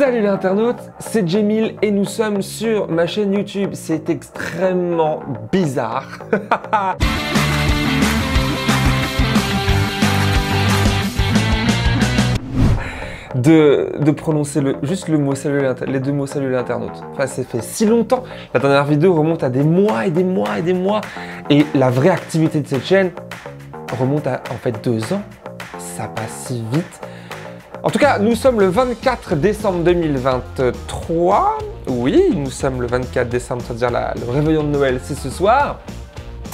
Salut les internautes, c'est Jemil et nous sommes sur ma chaîne YouTube. C'est extrêmement bizarre. De, prononcer juste le mot les deux mots salut internautes. Enfin, c'est fait si longtemps. La dernière vidéo remonte à des mois et des mois et des mois. Et la vraie activité de cette chaîne remonte à en fait deux ans. Ça passe si vite. En tout cas, nous sommes le 24 décembre 2023. Oui, nous sommes le 24 décembre, c'est-à-dire le réveillon de Noël, c'est ce soir.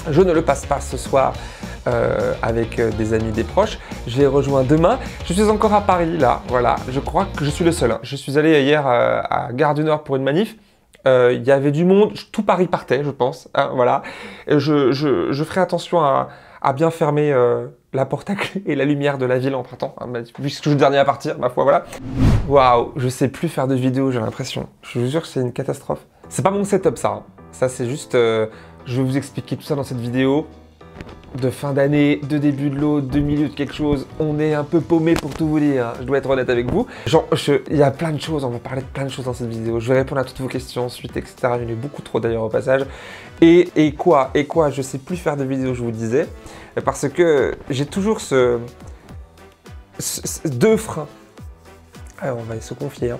Je ne le passe pas ce soir euh, avec euh, des amis, des proches. Je les rejoins demain. Je suis encore à Paris, là. Voilà, je crois que je suis le seul. Hein. Je suis allé hier euh, à Gare du Nord pour une manif. Il y avait du monde, tout Paris partait, je pense. Hein, voilà. Je, je, ferai attention à, à bien fermer la porte à clé et la lumière de la ville en printemps, puisque je suis le dernier à partir, ma foi, voilà. Waouh, je sais plus faire de vidéos, j'ai l'impression. Je vous jure que c'est une catastrophe. C'est pas mon setup, ça. Hein. Ça, c'est juste... Euh, je vais vous expliquer tout ça dans cette vidéo. De fin d'année, de début de l'eau, de milieu de quelque chose. On est un peu paumé pour tout vous dire. Hein. Je dois être honnête avec vous. Genre, il y a plein de choses. On va parler de plein de choses dans cette vidéo. Je vais répondre à toutes vos questions ensuite, etc. Il y a beaucoup trop d'ailleurs au passage. Et, et quoi Et quoi Je sais plus faire de vidéos, je vous disais parce que j'ai toujours ce, deux freins. Alors, ah, on va se confier. Hein.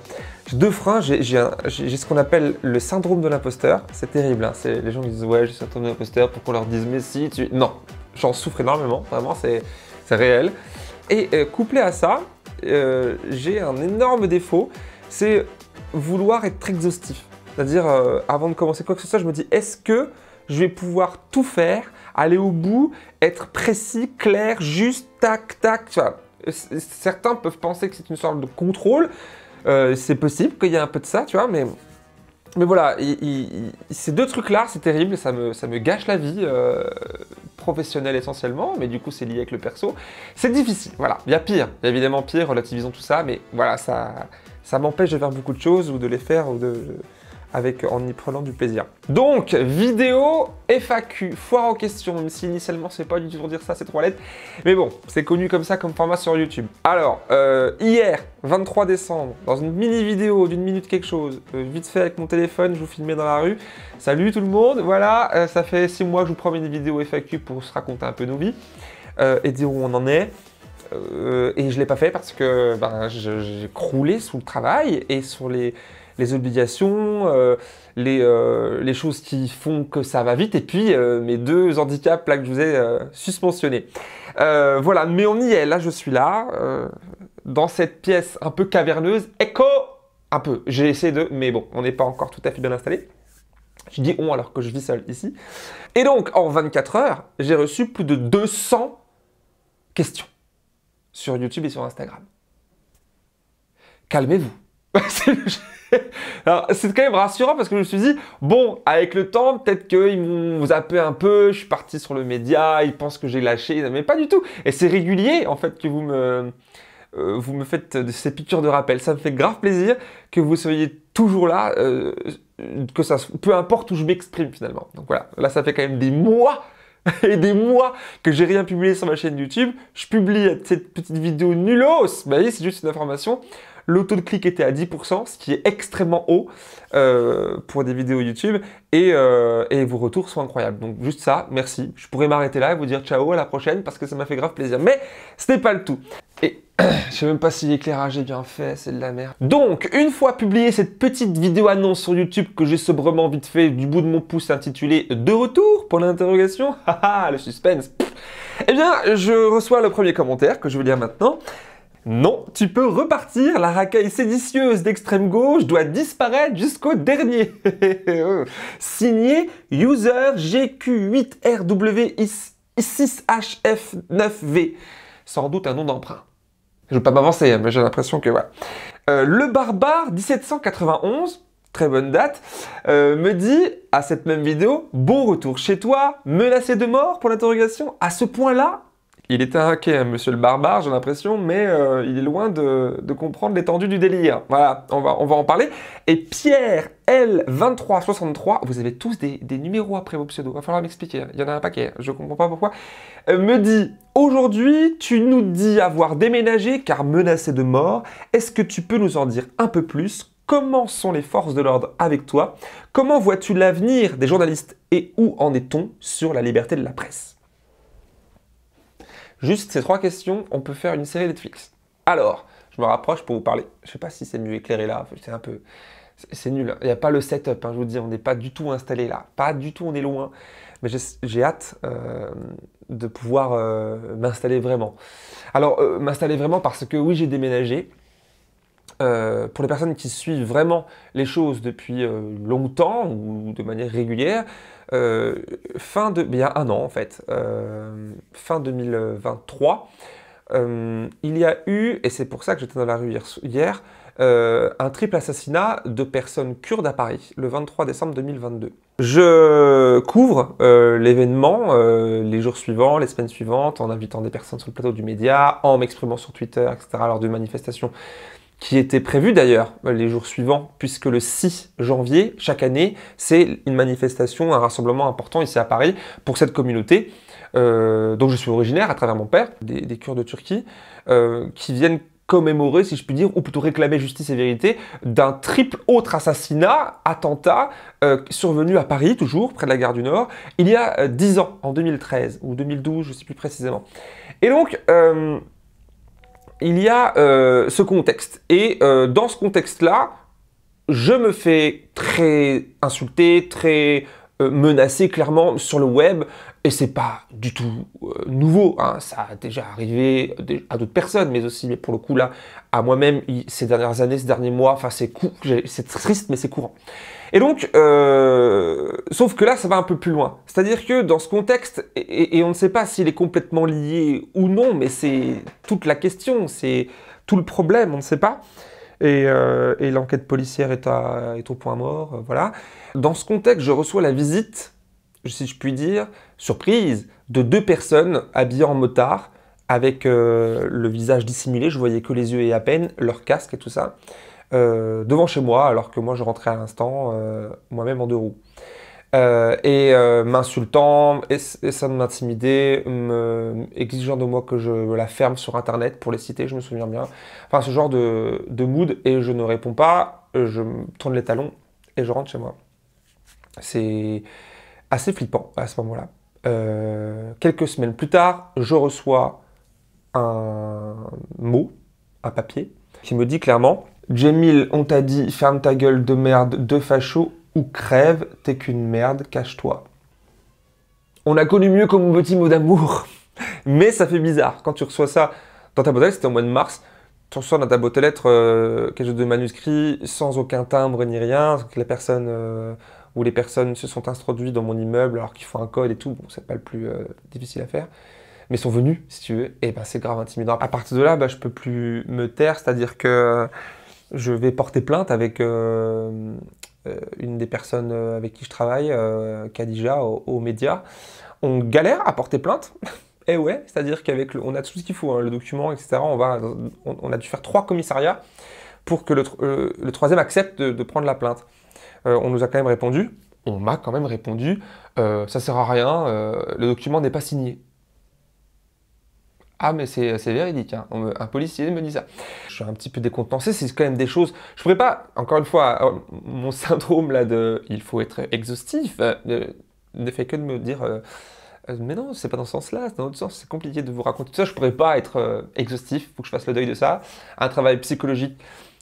Deux freins, j'ai ce qu'on appelle le syndrome de l'imposteur. C'est terrible. Hein. Les gens disent Ouais, j'ai le syndrome de l'imposteur pour qu'on leur dise Mais si, tu. Non, j'en souffre énormément. Vraiment, c'est réel. Et euh, couplé à ça, euh, j'ai un énorme défaut c'est vouloir être exhaustif. C'est-à-dire, euh, avant de commencer quoi que ce soit, je me dis Est-ce que je vais pouvoir tout faire aller au bout, être précis, clair, juste, tac, tac. Tu Certains peuvent penser que c'est une sorte de contrôle. Euh, c'est possible qu'il y ait un peu de ça, tu vois, mais mais voilà, ces deux trucs-là, c'est terrible, ça me, ça me, gâche la vie, euh, professionnelle essentiellement, mais du coup c'est lié avec le perso. C'est difficile, voilà, il y a pire, il y a évidemment pire, relativisons tout ça, mais voilà, ça, ça m'empêche de faire beaucoup de choses ou de les faire ou de avec, en y prenant du plaisir. Donc, vidéo FAQ, foire aux questions, même si initialement c'est pas du tout pour dire ça, c'est trois lettres. Mais bon, c'est connu comme ça comme format sur YouTube. Alors, euh, hier, 23 décembre, dans une mini vidéo d'une minute quelque chose, euh, vite fait avec mon téléphone, je vous filmais dans la rue. Salut tout le monde, voilà, euh, ça fait six mois que je vous promets une vidéo FAQ pour se raconter un peu nos vies et dire où on en est. et je ne l'ai pas fait parce que ben, j'ai croulé sous le travail et sur les, les obligations, euh, euh, les, choses qui font que ça va vite, et puis euh, mes deux handicaps là que je vous ai suspensionnés. voilà, mais on y est, là je suis là, dans cette pièce un peu caverneuse, écho un peu, j'ai essayé de, mais bon, on n'est pas encore tout à fait bien installé. Je dis on alors que je vis seul ici. Et donc, en 24 heures, j'ai reçu plus de 200 questions sur YouTube et sur Instagram. Calmez-vous. Alors, c'est quand même rassurant parce que je me suis dit, bon, avec le temps, peut-être qu'ils m'ont zappé un peu, je suis parti sur le média, ils pensent que j'ai lâché, mais pas du tout. Et c'est régulier, en fait, que vous me, euh, faites ces pictures de rappel. Ça me fait grave plaisir que vous soyez toujours là, euh, que ça, peu importe où je m'exprime finalement. Donc voilà, là, ça fait quand même des mois et des mois que j'ai rien publié sur ma chaîne YouTube. Je publie cette petite vidéo nullos. Bah oui, c'est juste une information. Le taux de clic était à 10%, ce qui est extrêmement haut euh, pour des vidéos YouTube. Euh, et, vos retours sont incroyables. Donc juste ça, merci. Je pourrais m'arrêter là et vous dire ciao à la prochaine parce que ça m'a fait grave plaisir. Mais ce n'est pas le tout. Et je sais même pas si l'éclairage est bien fait, c'est de la merde. Donc, une fois publié cette petite vidéo annonce sur YouTube que j'ai sobrement vite fait du bout de mon pouce intitulée De retour pour l'interrogation Haha, le suspense. Eh bien, je reçois le premier commentaire que je vais lire maintenant. Non, tu peux repartir, la racaille séditieuse d'extrême gauche doit disparaître jusqu'au dernier. Signé user GQ8RW6HF9V. Sans doute un nom d'emprunt. Je veux pas m'avancer, hein, mais j'ai l'impression que voilà. Euh, le barbare 1791, très bonne date, euh, me dit à cette même vidéo Bon retour chez toi, menacé de mort pour l'interrogation. À ce point-là, il est un hein, monsieur le barbare, j'ai l'impression, mais euh, il est loin de, comprendre l'étendue du délire. Voilà, on va, on va en parler. Et Pierre L2363, vous avez tous des, numéros après vos pseudos, va falloir m'expliquer, il y en a un paquet, je comprends pas pourquoi, euh, me dit Aujourd'hui, tu nous dis avoir déménagé car menacé de mort, est-ce que tu peux nous en dire un peu plus Comment sont les forces de l'ordre avec toi Comment vois-tu l'avenir des journalistes et où en est-on sur la liberté de la presse Juste ces trois questions, on peut faire une série Netflix. Alors, je me rapproche pour vous parler. Je sais pas si c'est mieux éclairé là, c'est un peu. C'est nul, hein. il n'y a pas le setup, hein, je vous dis, on n'est pas du tout installé là, pas du tout, on est loin. Mais j'ai hâte euh, de pouvoir euh, m'installer vraiment. Alors, euh, m'installer vraiment parce que oui, j'ai déménagé, pour les personnes qui suivent vraiment les choses depuis longtemps ou de manière régulière, euh, fin de, il y a un an en fait, euh, fin 2023, euh, il y a eu, et c'est pour ça que j'étais dans la rue hier, un triple assassinat de personnes kurdes à Paris le 23 décembre 2022. Je couvre l'événement les jours suivants, les semaines suivantes, en invitant des personnes sur le plateau du média, en m'exprimant sur Twitter, etc., lors de manifestations qui était prévu d'ailleurs euh, les jours suivants, puisque le 6 janvier, chaque année, c'est une manifestation, un rassemblement important ici à Paris pour cette communauté, euh, dont je suis originaire à travers mon père, des, Kurdes de Turquie, euh, qui viennent commémorer, si je puis dire, ou plutôt réclamer justice et vérité d'un triple autre assassinat, attentat, survenu à Paris, toujours, près de la gare du Nord, il y a 10 ans, en 2013, ou 2012, je ne sais plus précisément. Et donc, il y a euh, ce contexte. Et euh, dans ce contexte-là, je me fais très insulté, très euh, menacé clairement sur le web et c'est pas du tout nouveau. Hein. Ça a déjà arrivé à d'autres personnes, mais aussi, pour le coup là, à moi-même ces dernières années, ces derniers mois. Enfin, c'est triste, mais c'est courant. Et donc, euh, sauf que là, ça va un peu plus loin. C'est-à-dire que dans ce contexte, et, on ne sait pas s'il est complètement lié ou non, mais c'est toute la question, c'est tout le problème, on ne sait pas. Et, euh, l'enquête policière est, à, est, au point mort, euh, voilà. Dans ce contexte, je reçois la visite, si je puis dire, surprise, de deux personnes habillées en motard, avec le visage dissimulé, je voyais que les yeux et à peine, leur casque et tout ça. Euh, devant chez moi, alors que moi je rentrais à l'instant euh, moi-même en deux roues. Euh, et m'insultant, essayant de m'intimider, exigeant de moi que je la ferme sur internet pour les citer, je me souviens bien. Enfin, ce genre de, de mood, et je ne réponds pas, je tourne les talons et je rentre chez moi. C'est assez flippant à ce moment-là. quelques semaines plus tard, je reçois un mot, un papier, qui me dit clairement Jamil, on t'a dit ferme ta gueule de merde, de facho, ou crève, t'es qu'une merde, cache-toi. On a connu mieux comme petit mot d'amour, mais ça fait bizarre. Quand tu reçois ça dans ta boîte c'était au mois de mars, tu reçois dans ta boîte aux lettres euh, quelque chose de manuscrit sans aucun timbre ni rien, que la personne euh, ou les personnes se sont introduites dans mon immeuble alors qu'ils font un code et tout, bon, c'est pas le plus euh, difficile à faire mais sont venus, si tu veux, et eh ben c'est grave intimidant. À partir de là, ben, je peux plus me taire, c'est-à-dire que je vais porter plainte avec euh, euh, une des personnes euh, avec qui je travaille, euh, Khadija, aux, médias. On galère à porter plainte. Eh ouais, c'est-à-dire qu'avec on a tout ce qu'il faut, hein, le document, etc. On, va, on, a dû faire trois commissariats pour que le, troisième accepte de, prendre la plainte. on nous a quand même répondu, on m'a quand même répondu, ça sert à rien, le document n'est pas signé. Ah mais c'est véridique, hein. un policier me dit ça. Je suis un petit peu décontenancé, c'est quand même des choses... Je pourrais pas, encore une fois, oh, mon syndrome là de « il faut être exhaustif euh, ne fait que de me dire euh, euh, mais non, c'est pas dans ce sens-là, c'est dans l'autre sens, c'est compliqué de vous raconter tout ça, je pourrais pas être exhaustif, faut que je fasse le deuil de ça. Un travail psychologique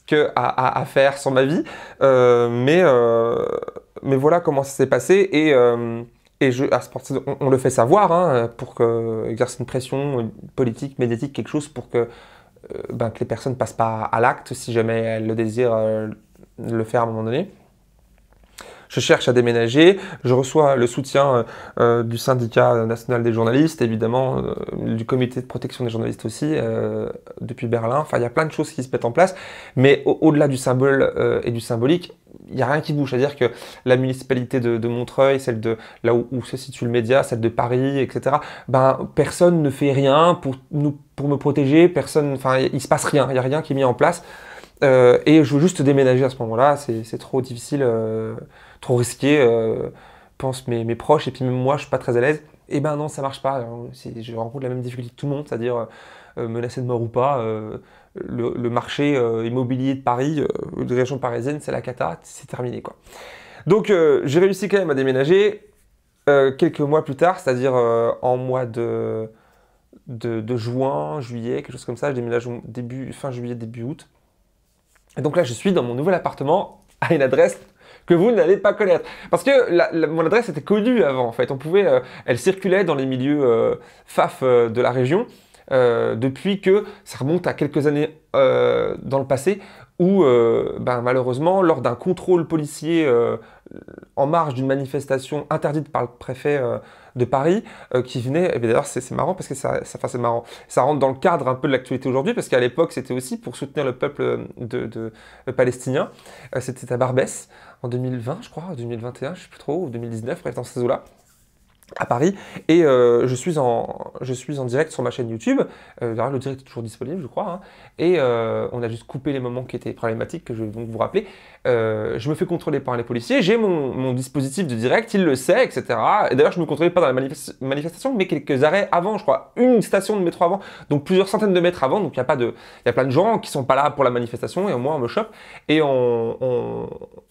que à, à, faire sans ma vie, mais, mais voilà comment ça s'est passé et et je, à on, le fait savoir hein, pour que, exercer une pression politique, médiatique, quelque chose pour que, euh, ben, les personnes ne passent pas à l'acte si jamais elles le désirent euh, le faire à un moment donné. Je cherche à déménager, je reçois le soutien euh, du syndicat national des journalistes, évidemment, du comité de protection des journalistes aussi, depuis Berlin. Enfin, il y a plein de choses qui se mettent en place. Mais au-delà du symbole et du symbolique, il n'y a rien qui bouge. C'est-à-dire que la municipalité de, Montreuil, celle de là où, se situe le média, celle de Paris, etc., ben, personne ne fait rien pour, nous, pour me protéger, personne, enfin, il se passe rien, il n'y a rien qui est mis en place. Euh, et je veux juste déménager à ce moment-là, c'est trop difficile, euh, trop risqué, euh, pensent mes, proches, et puis même moi, je suis pas très à l'aise. Et eh ben non, ça marche pas. je rencontre la même difficulté que tout le monde, c'est-à-dire euh, menacé de mort ou pas, le, marché euh, immobilier de Paris, euh, de région parisienne, c'est la cata, c'est terminé quoi. Donc euh, j'ai réussi quand même à déménager quelques mois plus tard, c'est-à-dire en mois de, juin, juillet, quelque chose comme ça. Je déménage début, fin juillet, début août. Et donc là, je suis dans mon nouvel appartement à une adresse que vous n'allez pas connaître. Parce que mon adresse était connue avant, en fait. On pouvait, elle circulait dans les milieux FAF de la région. Euh, depuis que ça remonte à quelques années euh, dans le passé où euh, ben, malheureusement, lors d'un contrôle policier en marge d'une manifestation interdite par le préfet de Paris, qui venait, et eh d'ailleurs c'est marrant parce que ça, c'est marrant, ça rentre dans le cadre un peu de l'actualité aujourd'hui, parce qu'à l'époque c'était aussi pour soutenir le peuple de, palestinien, c'était à Barbès en 2020 je crois, 2021 je sais plus trop, ou 2019, bref dans ces eaux-là, à Paris et euh, je, suis en, je suis en direct sur ma chaîne YouTube. Euh, le direct est toujours disponible, je crois. Hein. Et euh, on a juste coupé les moments qui étaient problématiques que je vais donc vous rappeler. Euh, je me fais contrôler par les policiers, j'ai mon, dispositif de direct, il le sait, etc. Et d'ailleurs, je me contrôlais pas dans la manifestation, mais quelques arrêts avant, je crois, une station de métro avant, donc plusieurs centaines de mètres avant, donc il y a pas de, il y a plein de gens qui sont pas là pour la manifestation, et au moins on me chope, et on,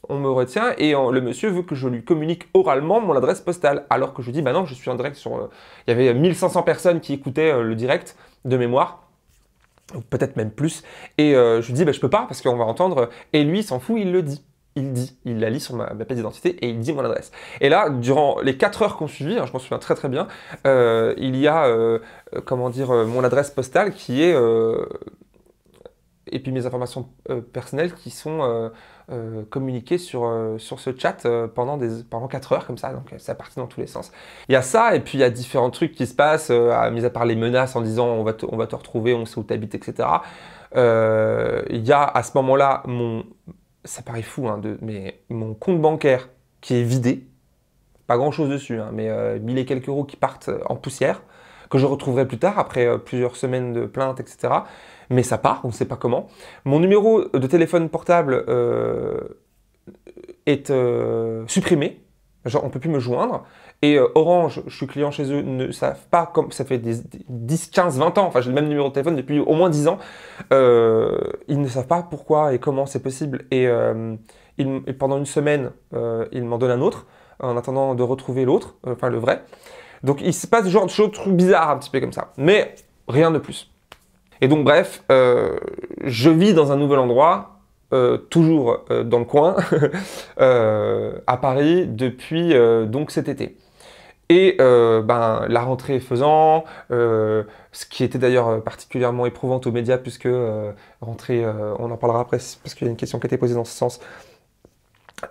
me retient, et le monsieur veut que je lui communique oralement mon adresse postale, alors que je dis, bah non, je suis en direct sur, euh, il y avait 1500 personnes qui écoutaient euh, le direct de mémoire peut-être même plus. Et euh, je lui dis, bah, je peux pas, parce qu'on va entendre, euh, et lui, il s'en fout, il le dit. Il dit, il la lit sur ma, ma pièce d'identité et il dit mon adresse. Et là, durant les 4 heures qu'on suivit, hein, je m'en souviens très très bien, euh, il y a, comment dire, mon adresse postale qui est, et puis mes informations personnelles qui sont euh, communiquer sur, euh, sur ce chat euh, pendant, des, pendant 4 heures comme ça, donc ça partit dans tous les sens. Il y a ça, et puis il y a différents trucs qui se passent, à, mis à part les menaces en disant on va te, on va te retrouver, on sait où t'habites, etc. Il y a à ce moment-là mon, ça paraît fou, hein, de, mais mon compte bancaire qui est vidé, pas grand chose dessus, hein, mais mille et quelques euros qui partent en poussière que je retrouverai plus tard après euh, plusieurs semaines de plaintes, etc. Mais ça part, on ne sait pas comment. Mon numéro de téléphone portable euh, est euh, supprimé. Genre, on ne peut plus me joindre. Et Orange, je suis client chez eux, ne savent pas comme ça fait 10, 15, 20 ans. Enfin, j'ai le même numéro de téléphone depuis au moins 10 ans. ils ne savent pas pourquoi et comment c'est possible. et, pendant une semaine, ils m'en donnent un autre en attendant de retrouver l'autre, enfin le vrai. Donc il se passe ce genre de choses, trop bizarres un petit peu comme ça. Mais rien de plus. Et donc bref, euh, je vis dans un nouvel endroit, euh, toujours euh, dans le coin, à Paris, depuis donc cet été. Et ben, la rentrée faisant, ce qui était d'ailleurs particulièrement éprouvante aux médias, puisque rentrée, on en parlera après, parce qu'il y a une question qui a été posée dans ce sens,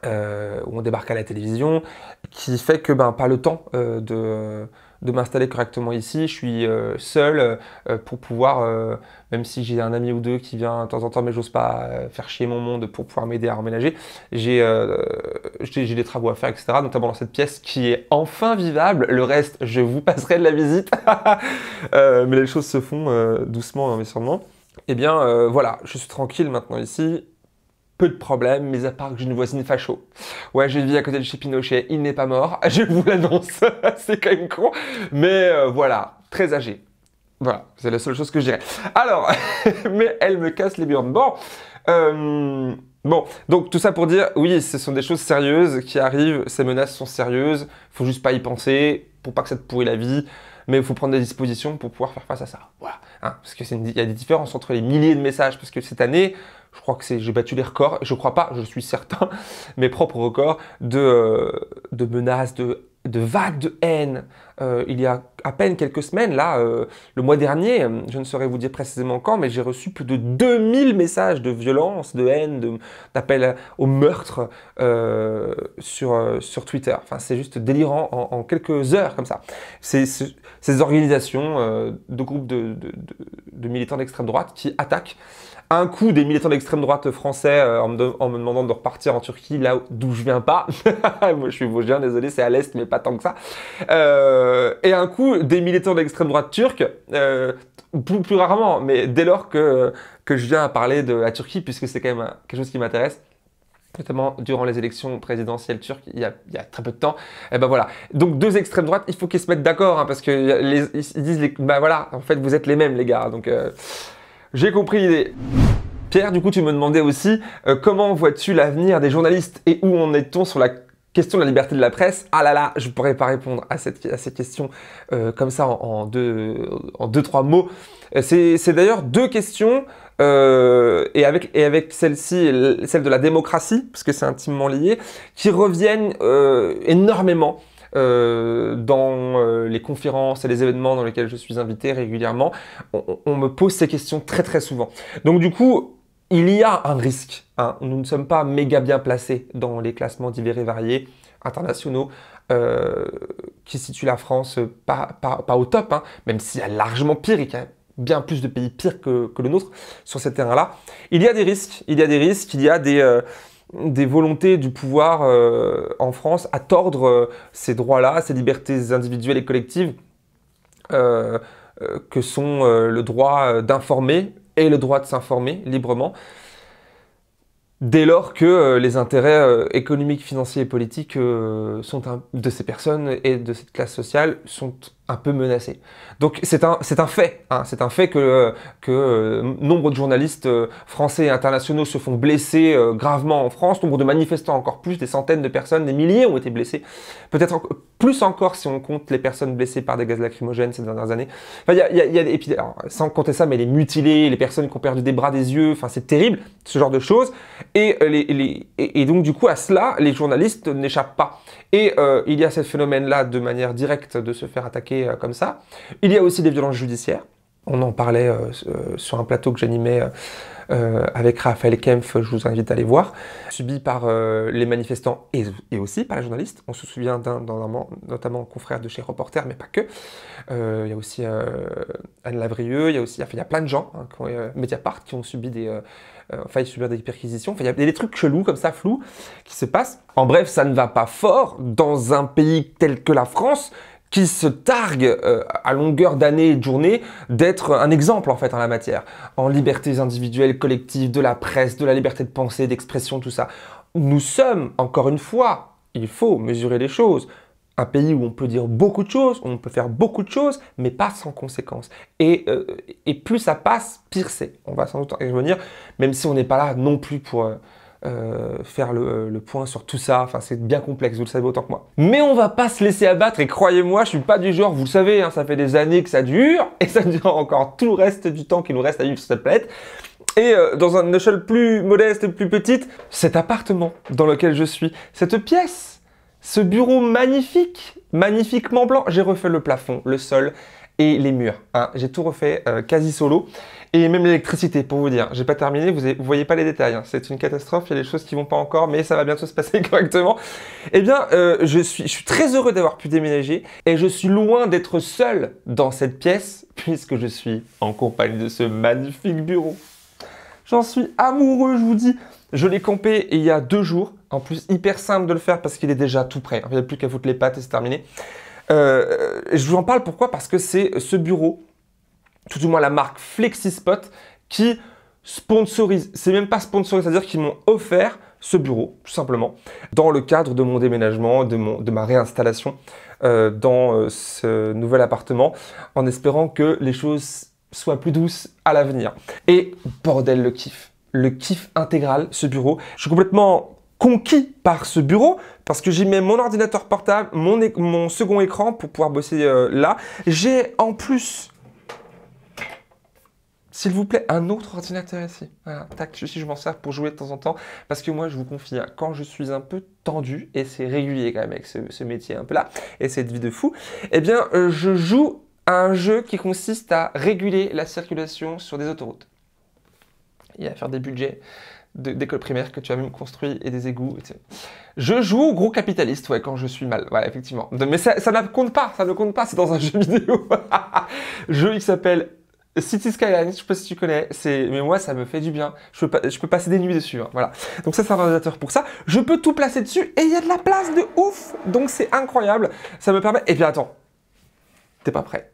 où on débarque à la télévision, qui fait que ben, pas le temps euh, de de m'installer correctement ici. Je suis euh, seul euh, pour pouvoir, même si j'ai un ami ou deux qui vient de temps en temps, mais j'ose pas faire chier mon monde pour pouvoir m'aider à emménager, J'ai des travaux à faire, etc. Notamment dans cette pièce qui est enfin vivable. Le reste, je vous passerai de la visite. mais les choses se font doucement, mais sûrement. Eh bien, voilà, je suis tranquille maintenant ici de problèmes, mais à part que j'ai une voisine facho. Ouais, une vie à côté de chez Pinochet, il n'est pas mort, je vous l'annonce, c'est quand même con, mais euh, voilà, très âgé. Voilà, c'est la seule chose que je dirais. Alors, mais elle me casse les burnes. Bon, euh, bon, donc tout ça pour dire, oui, ce sont des choses sérieuses qui arrivent, ces menaces sont sérieuses, faut juste pas y penser, pour pas que ça te pourrit la vie, mais il faut prendre des dispositions pour pouvoir faire face à ça. Voilà, hein, parce que il y a des différences entre les milliers de messages, parce que cette année, je crois que c'est, j'ai battu les records. Je crois pas, je suis certain, mes propres records de, euh, de menaces, de, de vagues de haine. Euh, il y a à peine quelques semaines, là, euh, le mois dernier, euh, je ne saurais vous dire précisément quand, mais j'ai reçu plus de 2000 messages de violence, de haine, d'appels au meurtre euh, sur, euh, sur Twitter. Enfin, c'est juste délirant en, quelques heures comme ça. ces organisations de groupes de, de, de, de militants d'extrême droite qui attaquent un coup des militants d'extrême droite français euh, en, me demandant de repartir en Turquie, là d'où je viens pas. Moi, je suis vosgien, désolé, c'est à l'est, mais pas tant que ça. Euh, et un coup des militants d'extrême droite turque, euh, plus, rarement, mais dès lors que, que je viens à parler de la Turquie, puisque c'est quand même quelque chose qui m'intéresse, notamment durant les élections présidentielles turques, il y a, très peu de temps, et eh ben voilà. Donc deux extrêmes droites, il faut qu'ils se mettent d'accord, hein, parce que ils disent, les, ben voilà, en fait vous êtes les mêmes les gars, donc... J'ai compris l'idée. Pierre, du coup, tu me demandais aussi euh, comment vois-tu l'avenir des journalistes et où en est-on sur la question de la liberté de la presse. Ah là là, je ne pourrais pas répondre à, cette, question euh, comme ça en, deux, trois mots. Euh, c'est d'ailleurs deux questions et avec, et avec celle-ci, celle de la démocratie, parce que c'est intimement lié, qui reviennent énormément euh, dans euh, les conférences et les événements dans lesquels je suis invité régulièrement, on, me pose ces questions très très souvent. Donc du coup, il y a un risque. Hein. Nous ne sommes pas méga bien placés dans les classements divers et variés internationaux euh, qui situent la France pas, au top, hein, même s'il y a largement pire et y a bien plus de pays pires que, le nôtre sur ces terrains-là. Il y a des risques, il y a des risques, il y a des, des volontés du pouvoir euh, en France à tordre euh, ces droits-là, ces libertés individuelles et collectives, euh, que sont le droit d'informer et le droit de s'informer librement dès lors que euh, les intérêts euh, économiques, financiers et politiques euh, de ces personnes et de cette classe sociale sont un peu menacés. Donc c'est un, un fait, hein. c'est un fait que, que nombre de journalistes français et internationaux se font blesser gravement en France, nombre de manifestants encore plus, des centaines de personnes, des milliers ont été blessés, peut-être plus encore si on compte les personnes blessées par des gaz lacrymogènes ces dernières années. Enfin, sans compter ça, mais les mutilés, les personnes qui ont perdu des bras, des yeux, enfin c'est terrible, ce genre de choses. Et, euh, donc du coup, à cela, les journalistes n'échappent pas. Et euh, il y a ce phénomène-là de manière directe de se faire attaquer euh, comme ça. Il y a aussi des violences judiciaires. On en parlait sur un plateau que j'animais euh, avec Raphaël Kempf, je vous invite à aller voir, subi par euh, les manifestants et, aussi par les journalistes. On se souvient d'un, notamment confrère de chez Reporter, mais pas que. Euh, il y a aussi Anne Lavrieux, il y a aussi, il y a plein de gens, hein, Mediapart, qui ont subi des, failli subir des perquisitions. il y a des trucs chelous comme ça, flous, qui se passent. En bref, ça ne va pas fort dans un pays tel que la France qui se targue euh, à longueur d'années et de journées d'être un exemple en fait en la matière, en libertés individuelles, collectives, de la presse, de la liberté de pensée, d'expression, tout ça. Nous sommes, encore une fois, il faut mesurer les choses, un pays où on peut dire beaucoup de choses, où on peut faire beaucoup de choses, mais pas sans conséquences. Et, euh, et plus ça passe, pire c'est. On va sans doute en revenir, même si on n'est pas là non plus pour... Euh, euh, faire le, point sur tout ça. Enfin, c'est bien complexe, vous le savez autant que moi. Mais on va pas se laisser abattre et croyez-moi, je suis pas du genre, vous le savez, hein, ça fait des années que ça dure et ça dure encore tout le reste du temps qu'il nous reste à vivre sur cette planète. Et euh, dans une échelle plus modeste plus petite, cet appartement dans lequel je suis, cette pièce, ce bureau magnifique, magnifiquement blanc, j'ai refait le plafond, le sol et les murs. Hein. J'ai tout refait euh, quasi solo. Et même l'électricité, pour vous dire. J'ai pas terminé, vous, voyez pas les détails. Hein. C'est une catastrophe, il y a des choses qui vont pas encore, mais ça va bientôt se passer correctement. Eh bien, euh, je, suis, très heureux d'avoir pu déménager et je suis loin d'être seul dans cette pièce puisque je suis en compagnie de ce magnifique bureau. J'en suis amoureux, je vous dis. Je l'ai campé il y a deux jours. En plus, hyper simple de le faire parce qu'il est déjà tout prêt. Il n'y a plus qu'à foutre les pattes et c'est terminé. Euh, je vous en parle pourquoi Parce que c'est ce bureau tout du moins la marque FlexiSpot, qui sponsorise, c'est même pas sponsorisé, c'est-à-dire qu'ils m'ont offert ce bureau, tout simplement, dans le cadre de mon déménagement, de, ma réinstallation euh, dans euh, ce nouvel appartement, en espérant que les choses soient plus douces à l'avenir. Et bordel, le kiff, le kiff intégral, ce bureau. Je suis complètement conquis par ce bureau parce que j'y mets mon ordinateur portable, mon, second écran pour pouvoir bosser euh, là. J'ai en plus s'il vous plaît, un autre ordinateur ici. Voilà, tac, suis je m'en sers pour jouer de temps en temps. Parce que moi, je vous confie, hein, quand je suis un peu tendu, et c'est régulier quand même avec ce, métier un peu là, et cette vie de fou, eh bien, euh, je joue à un jeu qui consiste à réguler la circulation sur des autoroutes. Et à faire des budgets d'école primaire que tu as même construit et des égouts. Etc. Je joue au gros capitaliste, ouais, quand je suis mal. Ouais, effectivement. Mais ça, ça ne compte pas, ça ne compte pas, c'est dans un jeu vidéo. jeu qui s'appelle City Skyline, je sais pas si tu connais, mais moi ça me fait du bien. Je peux, passer des nuits dessus, hein, voilà. Donc ça c'est un ordinateur pour ça. Je peux tout placer dessus et il y a de la place de ouf. Donc c'est incroyable. Ça me permet. Et bien attends, t'es pas prêt.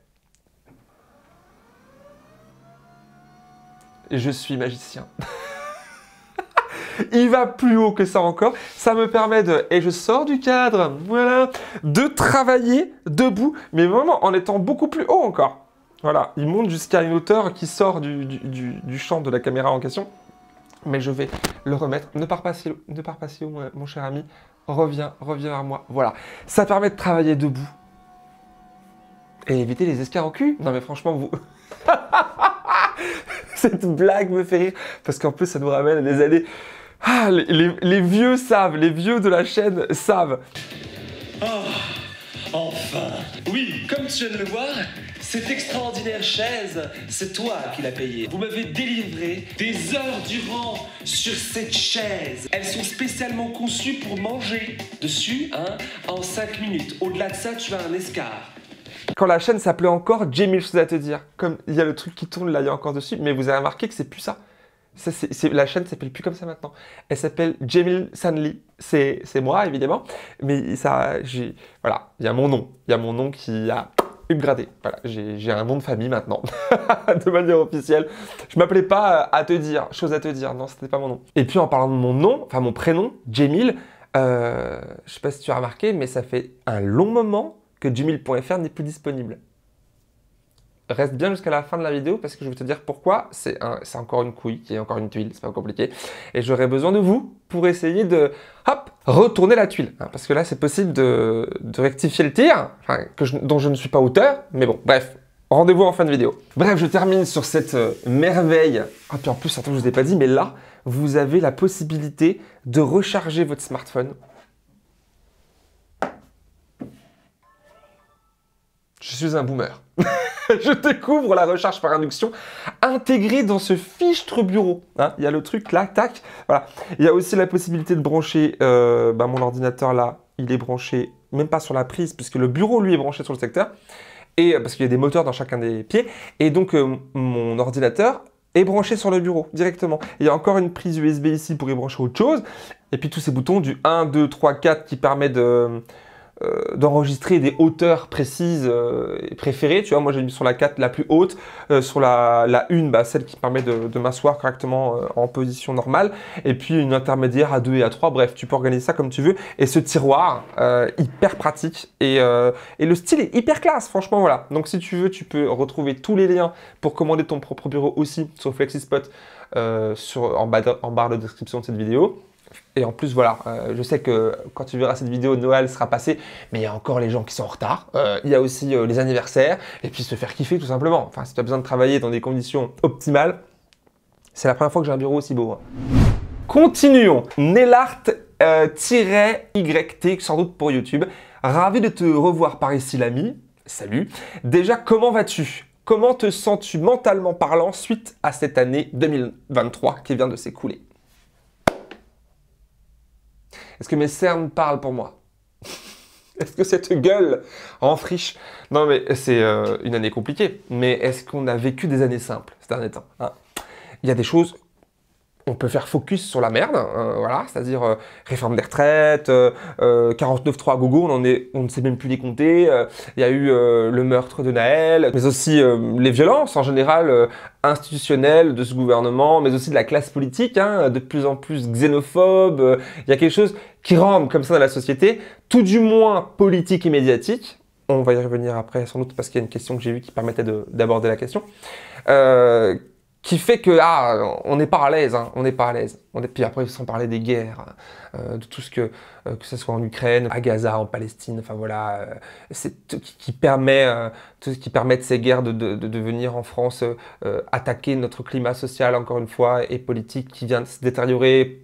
Je suis magicien. il va plus haut que ça encore. Ça me permet de, et je sors du cadre, voilà, de travailler debout, mais vraiment en étant beaucoup plus haut encore. Voilà, il monte jusqu'à une hauteur qui sort du, champ de la caméra en question. Mais je vais le remettre. Ne pars pas si, ne pas haut, mon cher ami. Reviens, reviens vers moi. Voilà, ça permet de travailler debout. Et éviter les escarres au cul. Non mais franchement, vous... Cette blague me fait rire. Parce qu'en plus, ça nous ramène à des années... Ah, les, vieux savent, les vieux de la chaîne savent. Oh, enfin Oui, comme tu viens de le voir, cette extraordinaire chaise, c'est toi qui l'as payée. Vous m'avez délivré des heures durant sur cette chaise. Elles sont spécialement conçues pour manger dessus hein, en 5 minutes. Au-delà de ça, tu as un escar. quand la chaîne s'appelait encore J'ai je à te dire. Comme il y a le truc qui tourne là, il y a encore dessus, mais vous avez remarqué que c'est plus ça. la chaîne s'appelle plus comme ça maintenant. Elle s'appelle Jamil Sanli. C'est moi, évidemment. Mais ça, j'ai. Voilà, il y a mon nom. Il y a mon nom qui a upgradé. Voilà, j'ai un nom de famille maintenant, de manière officielle. Je m'appelais pas euh, à te dire, chose à te dire, non, c'était pas mon nom. Et puis en parlant de mon nom, enfin mon prénom, Jamil, euh, je sais pas si tu as remarqué, mais ça fait un long moment que Jamil.fr n'est plus disponible. Reste bien jusqu'à la fin de la vidéo parce que je vais te dire pourquoi. C'est encore une couille qui est encore une tuile, c'est pas compliqué. Et j'aurai besoin de vous pour essayer de, hop, retourner la tuile. Hein, parce que là, c'est possible de, rectifier le tir, dont je ne suis pas auteur, mais bon, bref. Rendez-vous en fin de vidéo. Bref, je termine sur cette euh, merveille. Ah, puis en plus, attends, je vous ai pas dit, mais là, vous avez la possibilité de recharger votre smartphone. Je suis un boomer. je découvre la recharge par induction intégrée dans ce fichtre bureau. Hein, il y a le truc là, tac. Voilà. Il y a aussi la possibilité de brancher euh, bah, mon ordinateur là. Il est branché même pas sur la prise puisque le bureau lui est branché sur le secteur. Et parce qu'il y a des moteurs dans chacun des pieds. Et donc euh, mon ordinateur est branché sur le bureau directement. il y a encore une prise USB ici pour y brancher autre chose. Et puis tous ces boutons du 1, 2, 3, 4 qui permettent de... Euh, d'enregistrer des hauteurs précises euh, et préférées. Tu vois, moi j'ai mis sur la 4 la plus haute, euh, sur la, la 1, bah, celle qui permet de, m'asseoir correctement en position normale, et puis une intermédiaire à 2 et à 3. Bref, tu peux organiser ça comme tu veux. Et ce tiroir, hyper pratique, et, et, le style est hyper classe, franchement, voilà. Donc si tu veux, tu peux retrouver tous les liens pour commander ton propre bureau aussi sur FlexiSpot sur, en barre de description de cette vidéo. Et en plus, voilà, euh, je sais que quand tu verras cette vidéo, Noël sera passé, mais il y a encore les gens qui sont en retard. Euh, il y a aussi euh, les anniversaires, et puis se faire kiffer tout simplement. Enfin, si tu as besoin de travailler dans des conditions optimales, c'est la première fois que j'ai un bureau aussi beau. Hein. Continuons. Nellart-YT, sans doute pour YouTube. Ravi de te revoir par ici, l'ami. Salut. Déjà, comment vas-tu Comment te sens-tu mentalement parlant suite à cette année 2023 qui vient de s'écouler est-ce que mes cernes parlent pour moi Est-ce que cette gueule en friche Non, mais c'est euh, une année compliquée. Mais est-ce qu'on a vécu des années simples ces derniers temps hein? Il y a des choses on peut faire focus sur la merde, hein, voilà, c'est-à-dire euh, réforme des retraites, 49-3 euh, euh, gogo, on, ne sait même plus les compter, il y a eu le meurtre de Naël, mais aussi les violences en général institutionnelles de ce gouvernement, mais aussi de la classe politique, hein, de plus en plus xénophobe, il y a quelque chose qui rentre comme ça dans la société, tout du moins politique et médiatique, on va y revenir après sans doute parce qu'il y a une question que j'ai vue qui permettait d'aborder la question, qui fait que ah, on n'est pas à l'aise, hein, on n'est pas à l'aise. On est... Puis après, sans parler des guerres, euh, de tout ce que, euh, que ce soit en Ukraine, à Gaza, en Palestine, enfin voilà, euh, c'est tout qui, qui permet, tout ce qui permet de ces guerres de, devenir venir en France attaquer notre climat social, encore une fois, et politique qui vient de se détériorer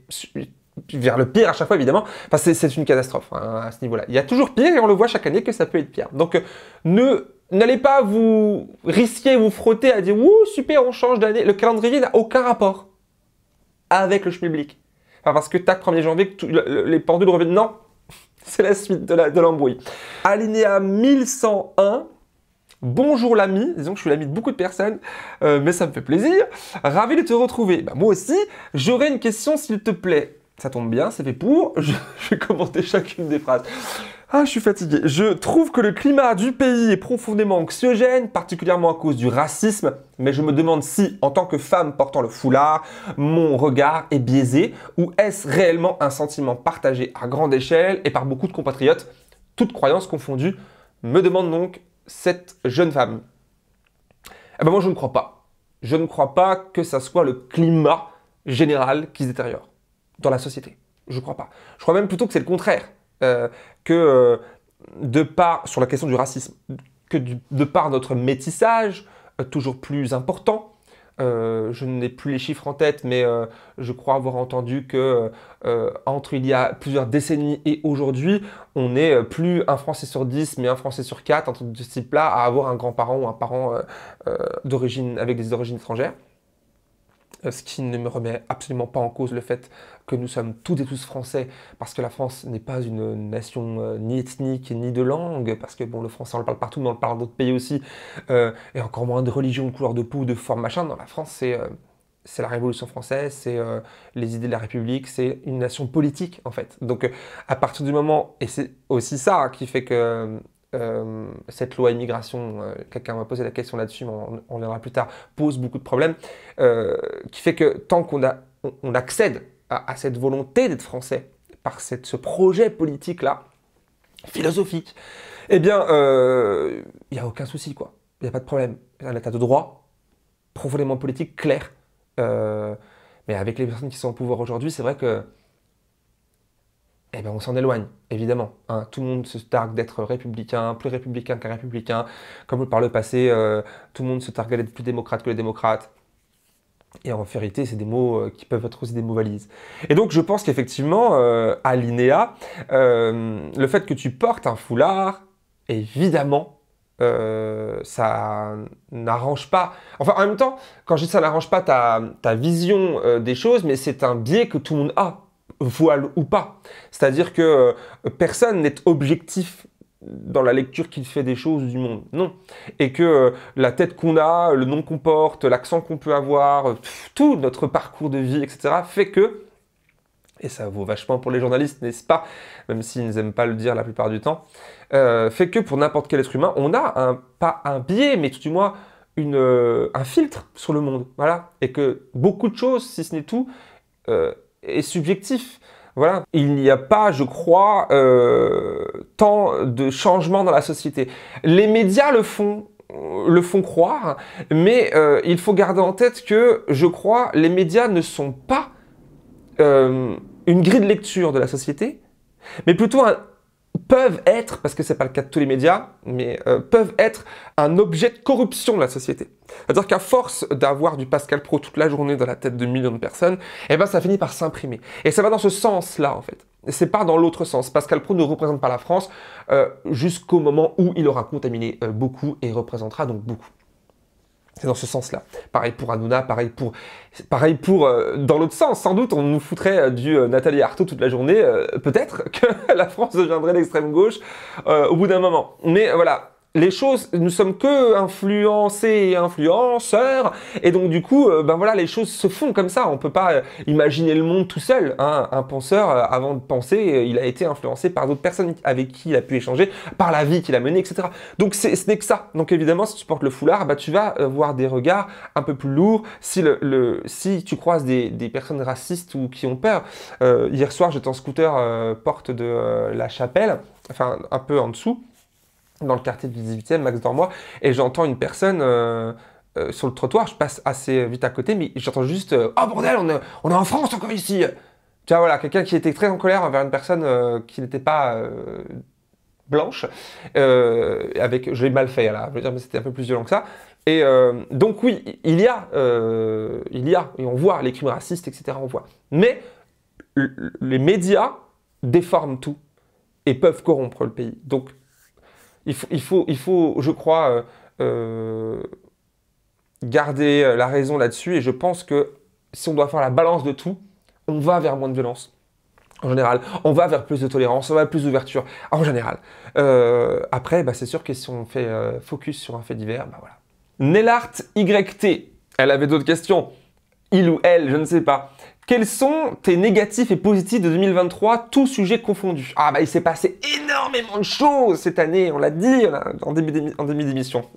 vers le pire à chaque fois évidemment, enfin, c'est une catastrophe hein, à ce niveau-là. Il y a toujours pire et on le voit chaque année que ça peut être pire. Donc ne n'allez pas vous risquer, vous frotter à dire Ouh, super, on change d'année. Le calendrier n'a aucun rapport avec le schmilblick. parce que tac, 1er janvier, les pendules reviennent. Non, c'est la suite de l'embrouille. Alinéa 1101. Bonjour l'ami, disons que je suis l'ami de beaucoup de personnes, euh, mais ça me fait plaisir. Ravi de te retrouver. Bah, moi aussi, j'aurais une question s'il te plaît. Ça tombe bien, c'est fait pour. je vais commenter chacune des phrases. Ah, je suis fatigué. Je trouve que le climat du pays est profondément anxiogène, particulièrement à cause du racisme, mais je me demande si, en tant que femme portant le foulard, mon regard est biaisé ou est-ce réellement un sentiment partagé à grande échelle et par beaucoup de compatriotes, toutes croyances confondues, me demande donc cette jeune femme. Eh ben moi je ne crois pas. Je ne crois pas que ça soit le climat général qui se détériore dans la société. Je ne crois pas. Je crois même plutôt que c'est le contraire. Euh, que euh, de par, sur la question du racisme, que de par notre métissage euh, toujours plus important, je n'ai plus les chiffres en tête, mais je crois avoir entendu que entre il y a plusieurs décennies et aujourd'hui, on n'est plus un Français sur dix, mais un Français sur quatre, un ce type-là, à avoir un grand-parent ou un parent d'origine avec des origines étrangères. Euh, ce qui ne me remet absolument pas en cause le fait que nous sommes tous et tous français, parce que la France n'est pas une nation euh, ni ethnique ni de langue, parce que bon, le français on le parle partout, mais on le parle d'autres pays aussi, euh, et encore moins de religion, de couleur de peau, de forme, machin. Dans la France, c'est c'est la Révolution française, c'est les idées de la République, c'est une nation politique en fait. Donc à partir du moment, et c'est aussi ça hein, qui fait que euh, cette loi immigration, euh, quelqu'un m'a posé la question là-dessus, mais on, en reviendra plus tard, pose beaucoup de problèmes, euh, qui fait que tant qu'on on accède à, cette volonté d'être français par cette, ce projet politique-là, philosophique, eh bien, il n'y a aucun souci, quoi. Il n'y a pas de problème. Un état de droit, profondément politique, clair. mais avec les personnes qui sont au pouvoir aujourd'hui, c'est vrai que eh ben, on s'en éloigne, évidemment. Hein. Tout le monde se targue d'être républicain, plus républicain qu'un républicain, comme par le passé, euh, tout le monde se targue d'être plus démocrate que le démocrate. Et en vérité, c'est des mots euh, qui peuvent être aussi des mots valises. Et donc, je pense qu'effectivement, euh, à l'INEA, euh, le fait que tu portes un foulard, évidemment, ça n'arrange pas. Enfin, en même temps, quand je dis ça n'arrange pas ta, ta vision des choses, mais c'est un biais que tout le monde a voile ou pas. C'est-à-dire que euh, personne n'est objectif dans la lecture qu'il fait des choses du monde. Non. Et que euh, la tête qu'on a, le nom qu'on porte, l'accent qu'on peut avoir, euh, tout notre parcours de vie, etc., fait que, et ça vaut vachement pour les journalistes, n'est-ce pas, même s'ils n'aiment pas le dire la plupart du temps, fait que pour n'importe quel être humain, on a un, pas un biais, mais tout du moins une, un filtre sur le monde. Voilà. Et que beaucoup de choses, si ce n'est tout, subjectif. Voilà. Il n'y a pas, je crois, euh, tant de changements dans la société. Les médias le font le font croire, mais euh, il faut garder en tête que, je crois, les médias ne sont pas euh, une grille de lecture de la société, mais plutôt un, peuvent être, parce que c'est pas le cas de tous les médias, mais euh, peuvent être un objet de corruption de la société. C'est-à-dire qu'à force d'avoir du Pascal Pro toute la journée dans la tête de millions de personnes, eh ben ça finit par s'imprimer. Et ça va dans ce sens-là en fait. C'est pas dans l'autre sens. Pascal Pro ne représente pas la France euh, jusqu'au moment où il aura contaminé euh, beaucoup et représentera donc beaucoup. C'est dans ce sens-là. Pareil pour Hanouna, pareil pour... Pareil pour... Euh, dans l'autre sens, sans doute, on nous foutrait euh, du euh, Nathalie Arthaud toute la journée. Peut-être que la France deviendrait l'extrême gauche au bout d'un moment. Mais voilà, les choses, nous sommes que influencés et influenceurs, et donc du coup, euh, ben voilà, les choses se font comme ça. On peut pas euh, imaginer le monde tout seul. Hein. Un penseur, euh, avant de penser, il a été influencé par d'autres personnes avec qui il a pu échanger, par la vie qu'il a menée, etc. Donc ce n'est que ça. Donc évidemment, si tu portes le foulard, bah tu vas voir des regards un peu plus lourds. Si, le, si tu croises des, des, personnes racistes ou qui ont peur, hier soir, j'étais en scooter porte de la chapelle, enfin un peu en dessous dans le quartier du 18e, Max Dormois, et j'entends une personne euh, euh, sur le trottoir, je passe assez vite à côté, mais j'entends juste euh, Oh bordel, on est, on est en France encore ici !» Tiens voilà, quelqu'un qui était très en colère envers une personne qui n'était pas blanche, avec, je l'ai mal fait là, je mais c'était un peu plus violent que ça. Et donc oui, il y a, il y a, et on voit les crimes racistes, etc., on voit. Mais les médias déforment tout et peuvent corrompre le pays. Donc il faut, il faut, je crois, euh, euh, garder euh, la raison là-dessus. Et je pense que si on doit faire la balance de tout, on va vers moins de violence. En général, on va vers plus de tolérance, on va vers plus d'ouverture. En général. après, bah, c'est sûr que si on fait focus sur un fait divers, bah voilà. Nellart YT, elle avait d'autres questions. Il ou elle, je ne sais pas. Quels sont tes négatifs et positifs de 2023, tout sujet confondu Ah bah il s'est passé énormément de choses cette année, on l'a dit euh, en début d'émission.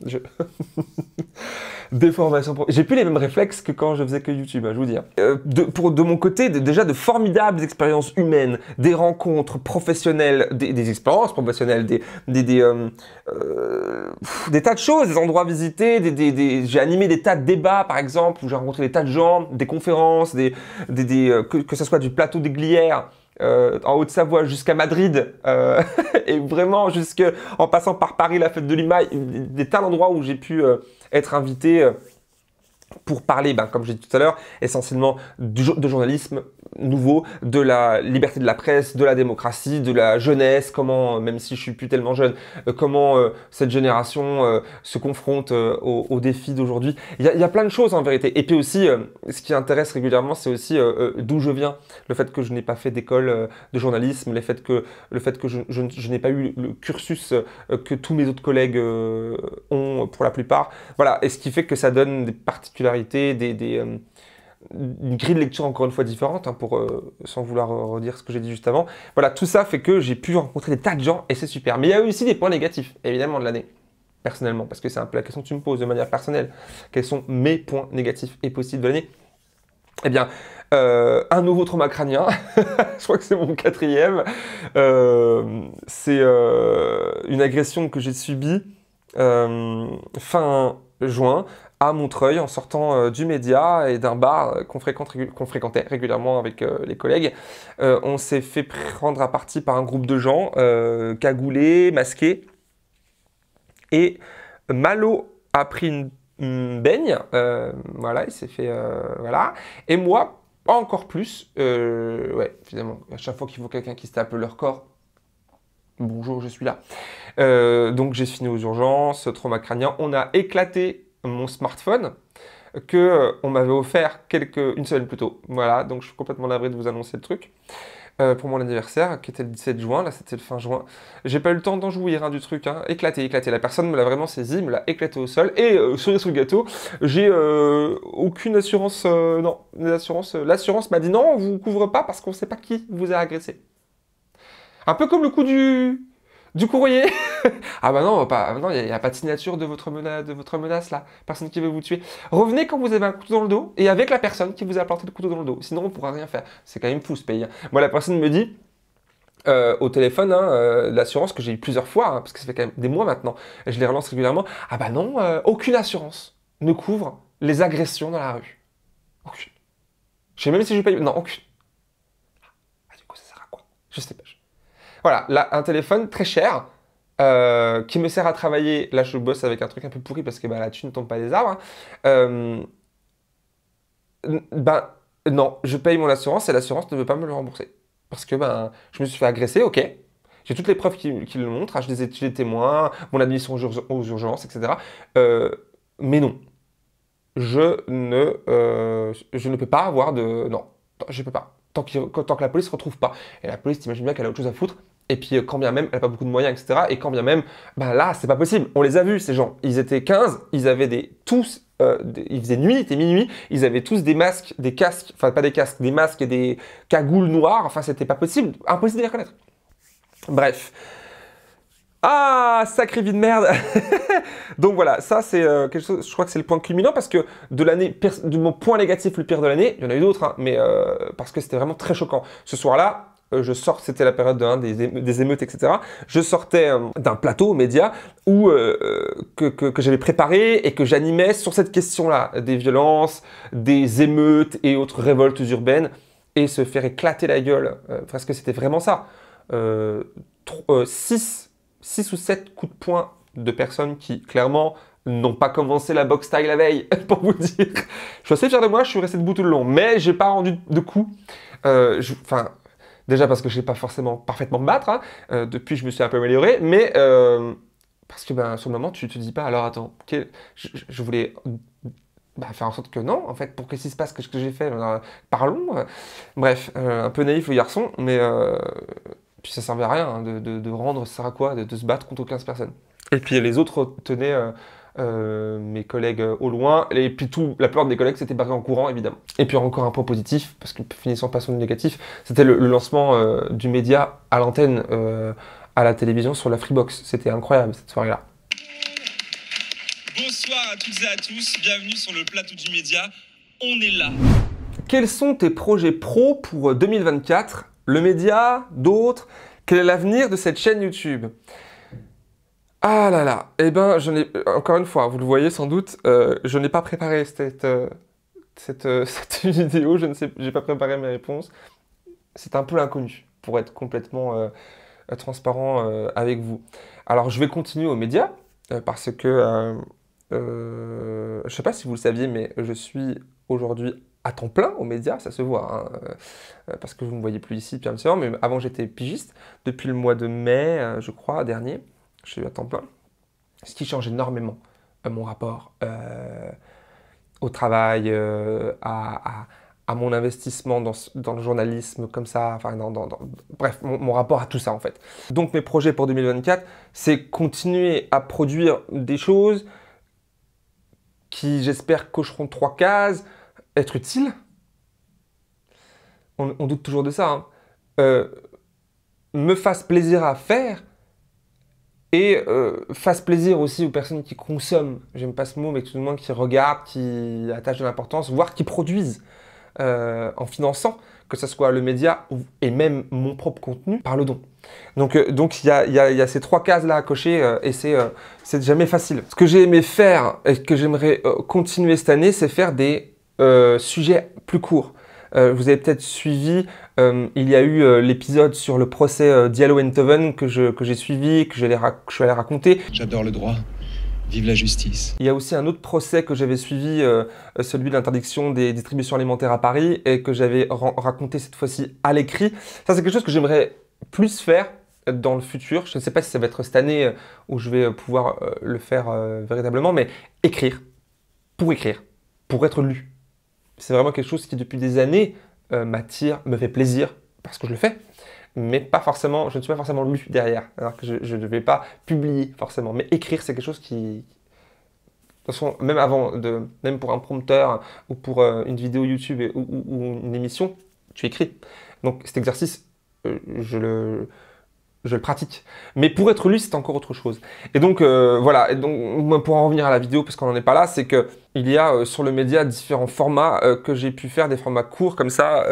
des formations. J'ai plus les mêmes réflexes que quand je faisais que YouTube, hein, je vous dire. Hein. Euh, de, pour, de mon côté, déjà de formidables expériences humaines, des rencontres professionnelles, des, des expériences professionnelles, des, des, des, euh, euh des tas de choses, des endroits visités, des, des, des j'ai animé des tas de débats par exemple, où j'ai rencontré des tas de gens, des conférences, des, des, euh, que, que ce soit du plateau des Glières. Euh, en Haute-Savoie jusqu'à Madrid euh, et vraiment jusque en passant par Paris, la fête de Lima, des tas d'endroits où j'ai pu euh, être invité euh, pour parler, ben, comme j'ai dit tout à l'heure, essentiellement de journalisme, nouveau de la liberté de la presse, de la démocratie, de la jeunesse, comment, même si je suis plus tellement jeune, euh, comment euh, cette génération euh, se confronte aux, défis d'aujourd'hui. Il y, a plein de choses en vérité. Et puis aussi, ce qui intéresse régulièrement, c'est aussi d'où je viens. Le fait que je n'ai pas fait d'école de journalisme, le fait que, le fait que je, je, n'ai pas eu le cursus que tous mes autres collègues ont pour la plupart. Voilà, et ce qui fait que ça donne des particularités, des une grille de lecture encore une fois différente, hein, pour, euh, sans vouloir redire ce que j'ai dit juste avant. Voilà, tout ça fait que j'ai pu rencontrer des tas de gens et c'est super. Mais il y a aussi des points négatifs, évidemment, de l'année, personnellement, parce que c'est un peu la question que tu me poses de manière personnelle. Quels sont mes points négatifs et positifs de l'année Eh bien, euh, un nouveau trauma crânien, je crois que c'est mon quatrième. Euh, c'est une agression que j'ai subie fin juin à Montreuil en sortant euh, du média et d'un bar qu'on fréquentait régulièrement avec euh, les collègues. Euh, on s'est fait prendre à partie par un groupe de gens cagoulés, masqués. Et Malo a pris une baigne, voilà, il s'est fait, voilà. Et moi, encore plus, ouais, finalement, à chaque fois qu'il faut quelqu'un qui se tape leur corps, bonjour, je suis là. donc j'ai fini aux urgences, trauma crânien, on a éclaté mon smartphone que euh, on m'avait offert quelques, une semaine plus tôt. Voilà, donc je suis complètement lavré de vous annoncer le truc. Euh, pour mon anniversaire, qui était le 17 juin, là c'était le fin juin. J'ai pas eu le temps d'en jouir hein, du truc, hein. éclaté, éclaté. La personne me l'a vraiment saisi, me l'a éclaté au sol. Et euh, sur le gâteau, j'ai aucune assurance, non, l'assurance, l'assurance m'a dit non, on vous couvre pas parce qu'on sait pas qui vous a agressé. Un peu comme le coup du, du courrier. ah bah non, pas, ah bah il n'y a, pas de signature de votre, menace, de votre menace là, personne qui veut vous tuer. Revenez quand vous avez un couteau dans le dos et avec la personne qui vous a planté le couteau dans le dos. Sinon, on ne pourra rien faire. C'est quand même fou ce pays. Hein. Moi, la personne me dit, euh, au téléphone hein, euh, l'assurance que j'ai eu plusieurs fois, hein, parce que ça fait quand même des mois maintenant, et je les relance régulièrement. Ah bah non, euh, aucune assurance ne couvre les agressions dans la rue. Aucune. Je sais même si je paye. Non, aucune. Ah, du coup, ça sert à quoi Je sais pas. Voilà, un téléphone très cher euh, qui me sert à travailler. Là, je bosse avec un truc un peu pourri parce que bah, la tu ne tombes pas des arbres. Hein. Euh, ben non, je paye mon assurance et l'assurance ne veut pas me le rembourser. Parce que ben, je me suis fait agresser, ok. J'ai toutes les preuves qui, le montrent, j'ai je les ai témoins, mon admission aux, urgences, etc. Euh, mais non, je ne, je ne peux pas avoir de... Non, je ne peux pas. Tant, que tant que la police ne retrouve pas. Et la police, t'imagines bien qu'elle a autre chose à foutre et puis euh, quand bien même, elle n'a pas beaucoup de moyens, etc. Et quand bien même, ben là, c'est pas possible. On les a vus, ces gens. Ils étaient 15, ils avaient des tous, euh, faisait ils faisaient nuit, il était minuit, ils avaient tous des masques, des casques, enfin pas des casques, des masques et des cagoules noires. Enfin, c'était pas possible, impossible de les reconnaître. Bref. Ah, sacré vie de merde Donc voilà, ça c'est euh, quelque chose, je crois que c'est le point culminant parce que de l'année, de mon point négatif le pire de l'année, il y en a eu d'autres, hein, mais euh, parce que c'était vraiment très choquant. Ce soir-là, euh, je sors, c'était la période hein, des, émeutes, etc. Je sortais hein, d'un plateau média où euh, que, que, j'avais préparé et que j'animais sur cette question-là des violences, des émeutes et autres révoltes urbaines et se faire éclater la gueule euh, parce que c'était vraiment ça. 6 ou 7 coups de poing de personnes qui clairement n'ont pas commencé la box style la veille, pour vous dire. Je suis assez fier de moi, je suis resté debout tout le long, mais j'ai pas rendu de coups. Enfin, Déjà parce que je sais pas forcément parfaitement me battre. Hein. Euh, depuis, je me suis un peu amélioré, mais euh, parce que ben, sur le moment, tu te dis pas, alors attends, ok, je, voulais bah, faire en sorte que non, en fait, pour qu'est-ce qui se passe, que ce que j'ai fait, parlons. Bref, euh, un peu naïf le garçon, mais puis ça servait à rien hein, de, rendre, ça à quoi de, se battre contre 15 personnes. Et puis les autres tenaient euh, mes collègues euh, au loin, et puis tout, la plupart des collègues s'étaient barrés en courant, évidemment. Et puis encore un point positif, parce que finissant pas sur le négatif, c'était le, lancement euh, du média à l'antenne, à la télévision, sur la Freebox. C'était incroyable cette soirée-là. Bonsoir à toutes et à tous, bienvenue sur le plateau du média, on est là. Quels sont tes projets pro pour 2024 Le média D'autres Quel est l'avenir de cette chaîne YouTube ah là là, eh ben, euh, encore une fois, vous le voyez sans doute, euh, je n'ai pas préparé cette, euh, vidéo, je ne j'ai pas préparé mes réponses. C'est un peu l'inconnu, pour être complètement transparent avec vous. Alors, je vais continuer aux médias, parce que, je ne sais pas si vous le saviez, mais je suis aujourd'hui à temps plein aux médias, ça se voit, hein, parce que vous ne me voyez plus ici bien un mais avant j'étais pigiste, depuis le mois de mai, je crois, dernier. Je suis à temps plein, ce qui change énormément euh, mon rapport euh, au travail, euh, à, mon investissement dans, le journalisme, comme ça, enfin, bref, mon, rapport à tout ça en fait. Donc mes projets pour 2024, c'est continuer à produire des choses qui, j'espère, cocheront trois cases, être utile. On, doute toujours de ça. Hein. me fasse plaisir à faire et euh, fasse plaisir aussi aux personnes qui consomment, j'aime pas ce mot, mais tout le monde qui regardent, qui attachent de l'importance, voire qui produisent euh, en finançant, que ce soit le média et même mon propre contenu, par le don. Donc euh, il y, a, ces trois cases-là à cocher et c'est jamais facile. Ce que j'ai aimé faire et que j'aimerais continuer cette année, c'est faire des sujets plus courts. Euh, vous avez peut-être suivi, euh, il y a eu euh, l'épisode sur le procès Diallo Entoven que, que j'ai suivi, que je, suis allé raconter. J'adore le droit. Vive la justice. Il y a aussi un autre procès que j'avais suivi, celui de l'interdiction des distributions alimentaires à Paris, et que j'avais raconté cette fois-ci à l'écrit. Ça, c'est quelque chose que j'aimerais plus faire dans le futur. Je ne sais pas si ça va être cette année où je vais pouvoir le faire véritablement, mais écrire, pour écrire, pour être lu, c'est vraiment quelque chose qui, depuis des années, euh, m'attire, me fait plaisir parce que je le fais, mais pas forcément, je ne suis pas forcément lu derrière, alors que je ne vais pas publier forcément. Mais écrire, c'est quelque chose qui, de toute façon, même avant, de, même pour un prompteur ou pour euh, une vidéo YouTube ou, une émission, tu écris. Donc cet exercice, euh, je le, je le pratique. Mais pour être lu, c'est encore autre chose. Et donc, euh, voilà. Et donc, pour en revenir à la vidéo, parce qu'on n'en est pas là, c'est que il y a euh, sur le média différents formats euh, que j'ai pu faire, des formats courts comme ça,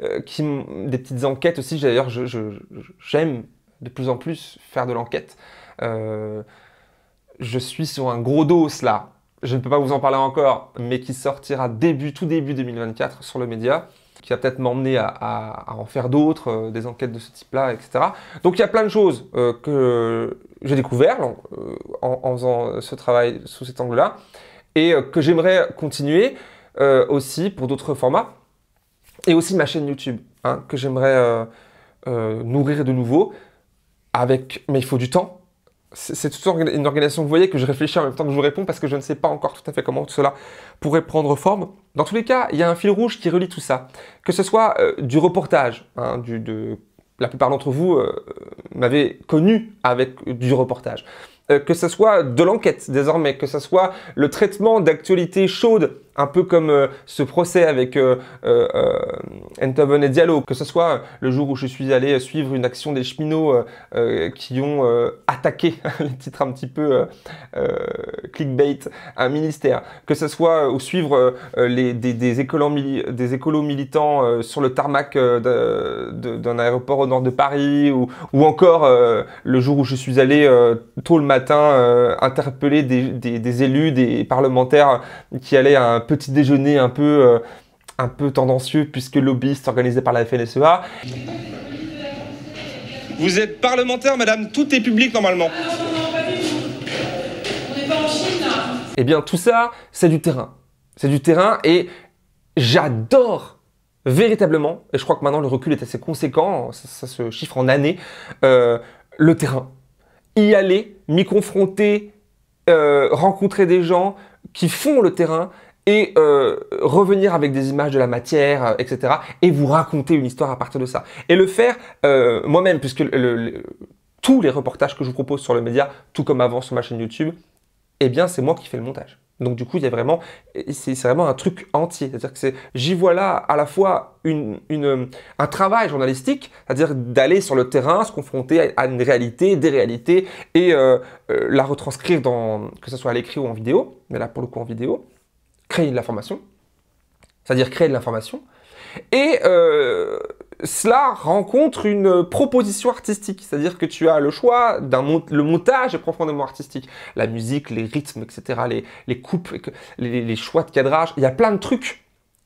des petites enquêtes aussi. D'ailleurs, j'aime de plus en plus faire de l'enquête. je suis sur un gros dos là. Je ne peux pas vous en parler encore, mais qui sortira début, tout début 2024 sur le média qui va peut-être m'emmener à, en faire d'autres, euh, des enquêtes de ce type-là, etc. Donc il y a plein de choses euh, que j'ai découvert euh, en, faisant ce travail sous cet angle-là et que j'aimerais continuer aussi pour d'autres formats et aussi ma chaîne YouTube hein, que j'aimerais nourrir de nouveau. Avec, mais il faut du temps c'est une organisation, vous voyez, que je réfléchis en même temps que je vous réponds parce que je ne sais pas encore tout à fait comment tout cela pourrait prendre forme. Dans tous les cas, il y a un fil rouge qui relie tout ça. Que ce soit euh, du reportage, hein, de, la plupart d'entre vous euh, m'avez connu avec du reportage. Euh, que ce soit de l'enquête désormais, que ce soit le traitement d'actualités chaudes un peu comme euh, ce procès avec euh, euh et Diallo, que ce soit euh, le jour où je suis allé suivre une action des cheminots qui ont attaqué, les titres un petit peu clickbait, un ministère, que ce soit ou suivre les, des, des, écolos, militants sur le tarmac d'un aéroport au nord de Paris, ou, encore le jour où je suis allé tôt le matin interpeller des, des élus, des parlementaires qui allaient à un petit déjeuner un peu, euh, un peu tendancieux puisque lobbyiste organisé par la FNSEA. Vous êtes parlementaire, madame, tout est public normalement. On n'est pas en Chine, Eh bien, tout ça, c'est du terrain. C'est du terrain et j'adore véritablement, et je crois que maintenant le recul est assez conséquent, ça, se chiffre en années, euh, le terrain. Y aller, m'y confronter, euh, rencontrer des gens qui font le terrain et euh, revenir avec des images de la matière, euh, etc. Et vous raconter une histoire à partir de ça. Et le faire euh, moi-même, puisque le, tous les reportages que je vous propose sur le média, tout comme avant sur ma chaîne YouTube, eh bien c'est moi qui fais le montage. Donc du coup, il y a vraiment, c'est vraiment un truc entier. C'est-à-dire que c'est, j'y vois là à la fois une, une euh, un travail journalistique, c'est-à-dire d'aller sur le terrain, se confronter à une réalité, des réalités, et euh, euh, la retranscrire dans, que ce soit à l'écrit ou en vidéo, mais là pour le coup en vidéo créer de l'information, c'est-à-dire créer de l'information, et euh, cela rencontre une proposition artistique, c'est-à-dire que tu as le choix d'un le montage est profondément artistique, la musique, les rythmes, etc., les, coupes, les, choix de cadrage, il y a plein de trucs.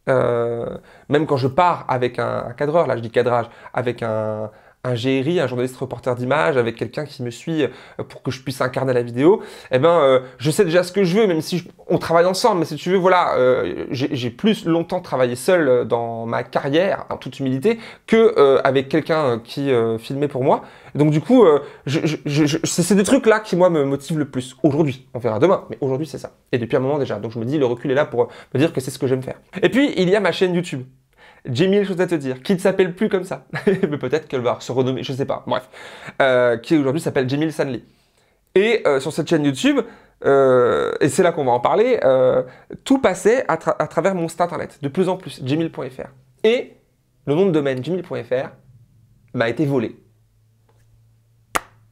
Euh, même quand je pars avec un cadreur, là je dis cadrage, avec un, un GRI, un journaliste reporter d'image, avec quelqu'un qui me suit euh, pour que je puisse incarner la vidéo, eh ben, euh, je sais déjà ce que je veux, même si on travaille ensemble. Mais si tu veux, voilà, euh, j'ai plus longtemps travaillé seul dans ma carrière, en toute humilité, que avec quelqu'un qui filmait pour moi. Donc du coup, je, je, c'est des trucs là qui moi me motivent le plus aujourd'hui. On verra demain, mais aujourd'hui c'est ça. Et depuis un moment déjà. Donc je me dis, le recul est là pour me dire que c'est ce que j'aime faire. Et puis il y a ma chaîne YouTube. J'ai mille choses à te dire, qui ne s'appelle plus comme ça, mais peut-être qu'elle va se renommer, je ne sais pas, bref, euh, qui aujourd'hui s'appelle Jamil Sanley. Et euh, sur cette chaîne YouTube, euh, et c'est là qu'on va en parler, tout passait à, travers mon site internet, de plus en plus, jamil.fr. Et le nom de domaine jamil.fr m'a été volé.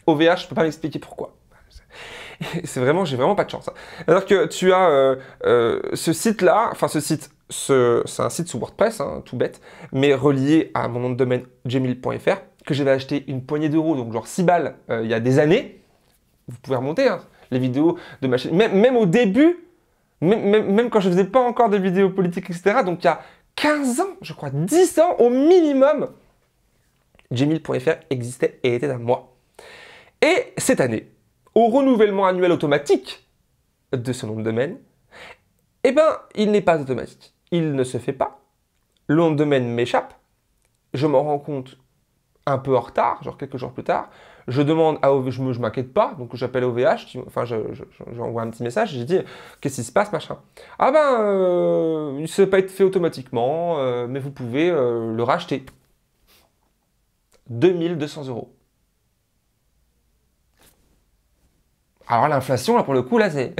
OVH, je ne peux pas m'expliquer pourquoi. C'est vraiment, j'ai vraiment pas de chance. Hein. Alors que tu as ce site-là, enfin ce site c'est un site sous WordPress, hein, tout bête, mais relié à mon nom de domaine gmail.fr que j'avais acheté une poignée d'euros, donc genre 6 balles, euh, il y a des années. Vous pouvez remonter hein, les vidéos de ma chaîne, même, au début, même, quand je ne faisais pas encore de vidéos politiques, etc. Donc il y a 15 ans, je crois 10 ans au minimum, gmail.fr existait et était à moi. Et cette année, au renouvellement annuel automatique de ce nom de domaine, eh ben, il n'est pas automatique il ne se fait pas, le lendemain m'échappe, je m'en rends compte un peu en retard, genre quelques jours plus tard, je demande à OVH, je ne m'inquiète pas, donc j'appelle OVH, enfin j'envoie un petit message, j'ai dit qu'est-ce qui se passe, machin. Ah ben, euh, il ne s'est pas être fait automatiquement, euh, mais vous pouvez euh, le racheter. 2200 euros. Alors l'inflation, là pour le coup, là c'est...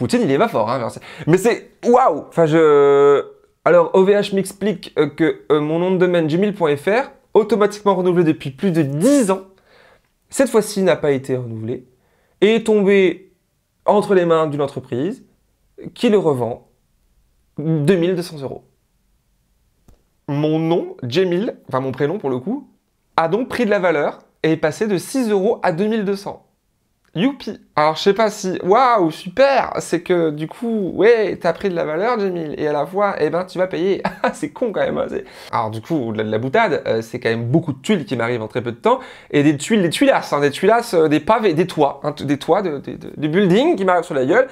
Poutine, il est pas fort. Hein, mais c'est waouh Enfin, je. Alors, OVH m'explique euh, que euh, mon nom de domaine gmail.fr, automatiquement renouvelé depuis plus de 10 ans, cette fois-ci n'a pas été renouvelé et est tombé entre les mains d'une entreprise qui le revend 2200 euros. Mon nom, Jamil, enfin mon prénom pour le coup, a donc pris de la valeur et est passé de 6 euros à 2200. Youpi Alors je sais pas si waouh super, c'est que du coup ouais t'as pris de la valeur Jamil et à la fois eh ben tu vas payer. c'est con quand même. Hein, Alors du coup au-delà de la boutade, euh, c'est quand même beaucoup de tuiles qui m'arrivent en très peu de temps et des tuiles, des tuilasses, hein, des tuilasses, euh, des pavés, des toits, hein, des toits de, buildings qui m'arrivent sur la gueule.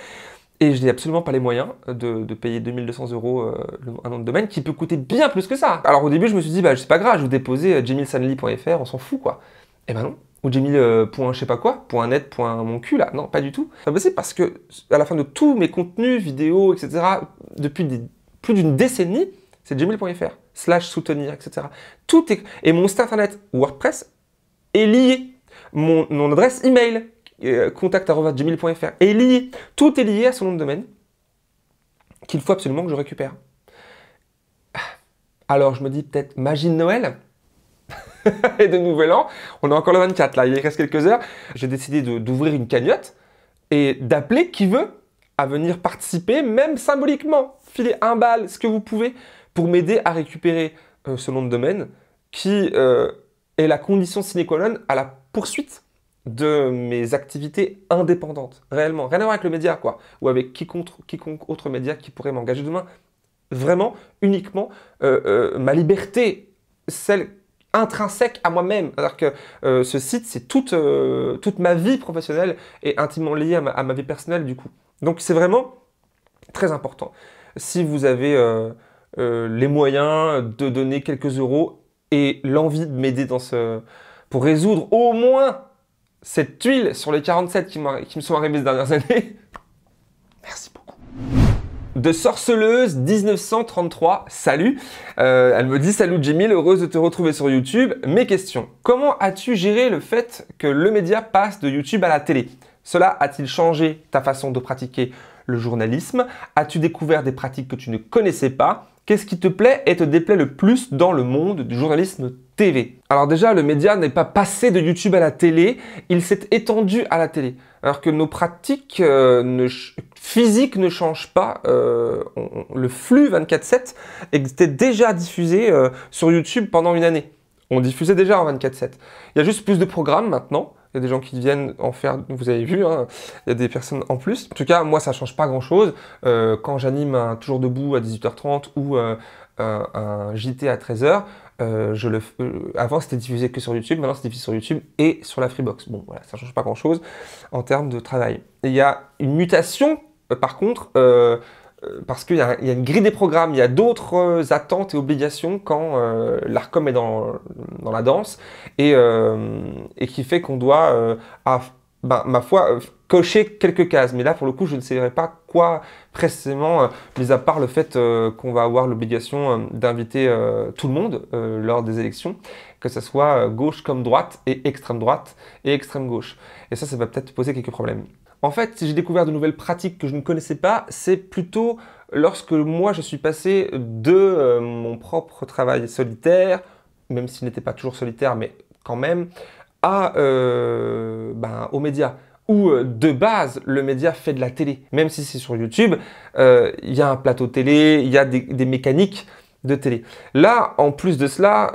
Et je n'ai absolument pas les moyens de, payer 2200 euros euh, un nom de domaine qui peut coûter bien plus que ça. Alors au début, je me suis dit, bah, c'est pas grave, je vais déposer jamilsanly.fr, on s'en fout quoi. Eh ben non, ou j'ai euh, je sais pas quoi, point net, point mon cul là. Non, pas du tout. ça c'est parce que à la fin de tous mes contenus, vidéos, etc., depuis plus d'une décennie, c'est gmail.fr, slash soutenir, etc. Tout est... Et mon site internet WordPress est lié. Mon, adresse email, euh, est lié. Tout est lié à son nom de domaine qu'il faut absolument que je récupère. Ah. Alors je me dis peut-être magie de Noël et de Nouvel An. On est encore le 24 là, il reste quelques heures. J'ai décidé d'ouvrir une cagnotte et d'appeler qui veut à venir participer, même symboliquement. filer un bal, ce que vous pouvez, pour m'aider à récupérer euh, ce nom de domaine qui euh, est la condition sine qua non à la poursuite de mes activités indépendantes, réellement. Rien à voir avec le média, quoi, ou avec quiconque, quiconque autre média qui pourrait m'engager demain. Vraiment, uniquement, euh, ma liberté, celle intrinsèque à moi même alors que euh, ce site, c'est toute, euh, toute ma vie professionnelle et intimement liée à ma, vie personnelle du coup. Donc c'est vraiment très important. Si vous avez euh, les moyens de donner quelques euros et l'envie de m'aider dans ce... pour résoudre au moins cette tuile sur les 47 qui, qui me sont arrivées ces dernières années, de Sorceleuse 1933. Salut euh, Elle me dit Salut Jimmy, heureuse de te retrouver sur YouTube. Mes questions. Comment as-tu géré le fait que le média passe de YouTube à la télé Cela a-t-il changé ta façon de pratiquer le journalisme As-tu découvert des pratiques que tu ne connaissais pas Qu'est-ce qui te plaît et te déplaît le plus dans le monde du journalisme TV. Alors déjà, le média n'est pas passé de YouTube à la télé, il s'est étendu à la télé. Alors que nos pratiques euh, physiques ne changent pas, euh, le flux 24-7 était déjà diffusé euh, sur YouTube pendant une année. On diffusait déjà en 24-7. Il y a juste plus de programmes maintenant. Il y a des gens qui viennent en faire, vous avez vu, hein. il y a des personnes en plus. En tout cas, moi, ça change pas grand-chose. quand j'anime un Toujours Debout à 18h30 ou un JT à 13h, euh, je le, euh, avant, c'était diffusé que sur YouTube, maintenant, c'est diffusé sur YouTube et sur la Freebox. Bon, voilà, ça ne change pas grand-chose en termes de travail. Il y a une mutation, euh, par contre, parce qu'il y, a une grille des programmes, il y a d'autres attentes et obligations quand l'ARCOM est dans, dans, la danse, et, qui fait qu'on doit, ben, ma foi, euh, cocher quelques cases. Mais là, pour le coup, je ne sais pas quoi précisément, euh, mis à part le fait euh, qu'on va avoir l'obligation d'inviter tout le monde lors des élections, que ce soit gauche comme droite et extrême droite et extrême gauche. Et ça, ça va peut-être poser quelques problèmes. En fait, si j'ai découvert de nouvelles pratiques que je ne connaissais pas, c'est plutôt lorsque moi je suis passé de mon propre travail solitaire, même s'il n'était pas toujours solitaire, mais quand même, à, euh, ben, aux médias. où euh, de base, le média fait de la télé. Même si c'est sur YouTube, euh, il y a un plateau télé, il y a des, mécaniques de télé. Là, en plus de cela,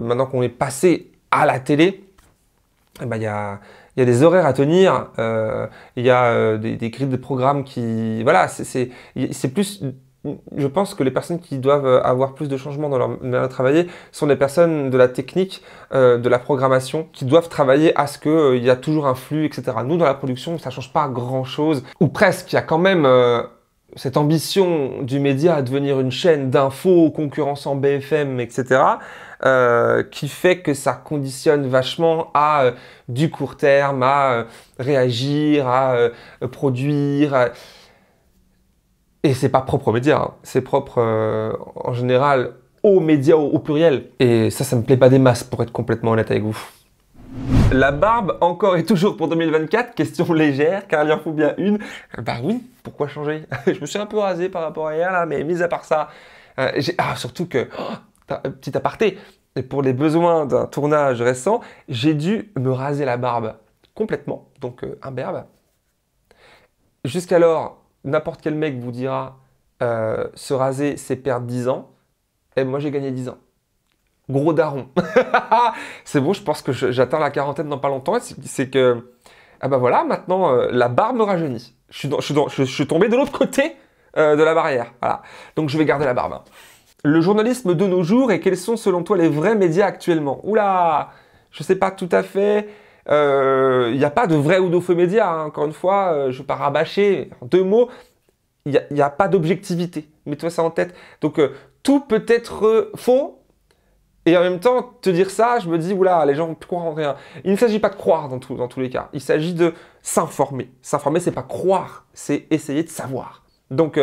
maintenant qu'on est passé à la télé, eh ben, il y, a, des horaires à tenir, il y a des, des grilles de programmes qui... Voilà, c'est plus je pense que les personnes qui doivent euh, avoir plus de changements dans leur manière de travailler sont les personnes de la technique, euh, de la programmation, qui doivent travailler à ce qu'il euh, y a toujours un flux, etc. Nous, dans la production, ça change pas grand-chose, ou presque. Il y a quand même cette ambition du média à devenir une chaîne d'infos, concurrence en BFM, etc., qui fait que ça conditionne vachement à du court terme, à réagir, à produire. Et c'est pas propre aux médias, hein. c'est propre euh, en général aux médias au, pluriel. Et ça, ça me plaît pas des masses, pour être complètement honnête avec vous. La barbe, encore et toujours pour 2024, question légère, car il en faut bien une. Euh, bah oui, pourquoi changer Je me suis un peu rasé par rapport à hier, mais mis à part ça, euh, ah, surtout que, oh, petit aparté, pour les besoins d'un tournage récent, j'ai dû me raser la barbe complètement, donc un imberbe. Jusqu'alors, n'importe quel mec vous dira euh, se raser, c'est perdre 10 ans, et moi j'ai gagné 10 ans. Gros daron. c'est bon, je pense que j'atteins la quarantaine dans pas longtemps. C'est que, ah bah voilà, maintenant euh, la barbe me rajeunit. Je suis, je, suis tombé de l'autre côté euh, de la barrière. Voilà. Donc je vais garder la barbe. Le journalisme de nos jours et quels sont selon toi les vrais médias actuellement Oula, je sais pas tout à fait. Il euh, n'y a pas de vrai ou de faux média, hein. encore une fois, euh, je ne veux pas rabâcher, en deux mots, il n'y a, pas d'objectivité. Mets-toi ça en tête. Donc euh, tout peut être faux. Et en même temps, te dire ça, je me dis, oula, les gens ne croient en rien. Il ne s'agit pas de croire dans, dans tous les cas. Il s'agit de s'informer. S'informer, c'est pas croire, c'est essayer de savoir. Donc,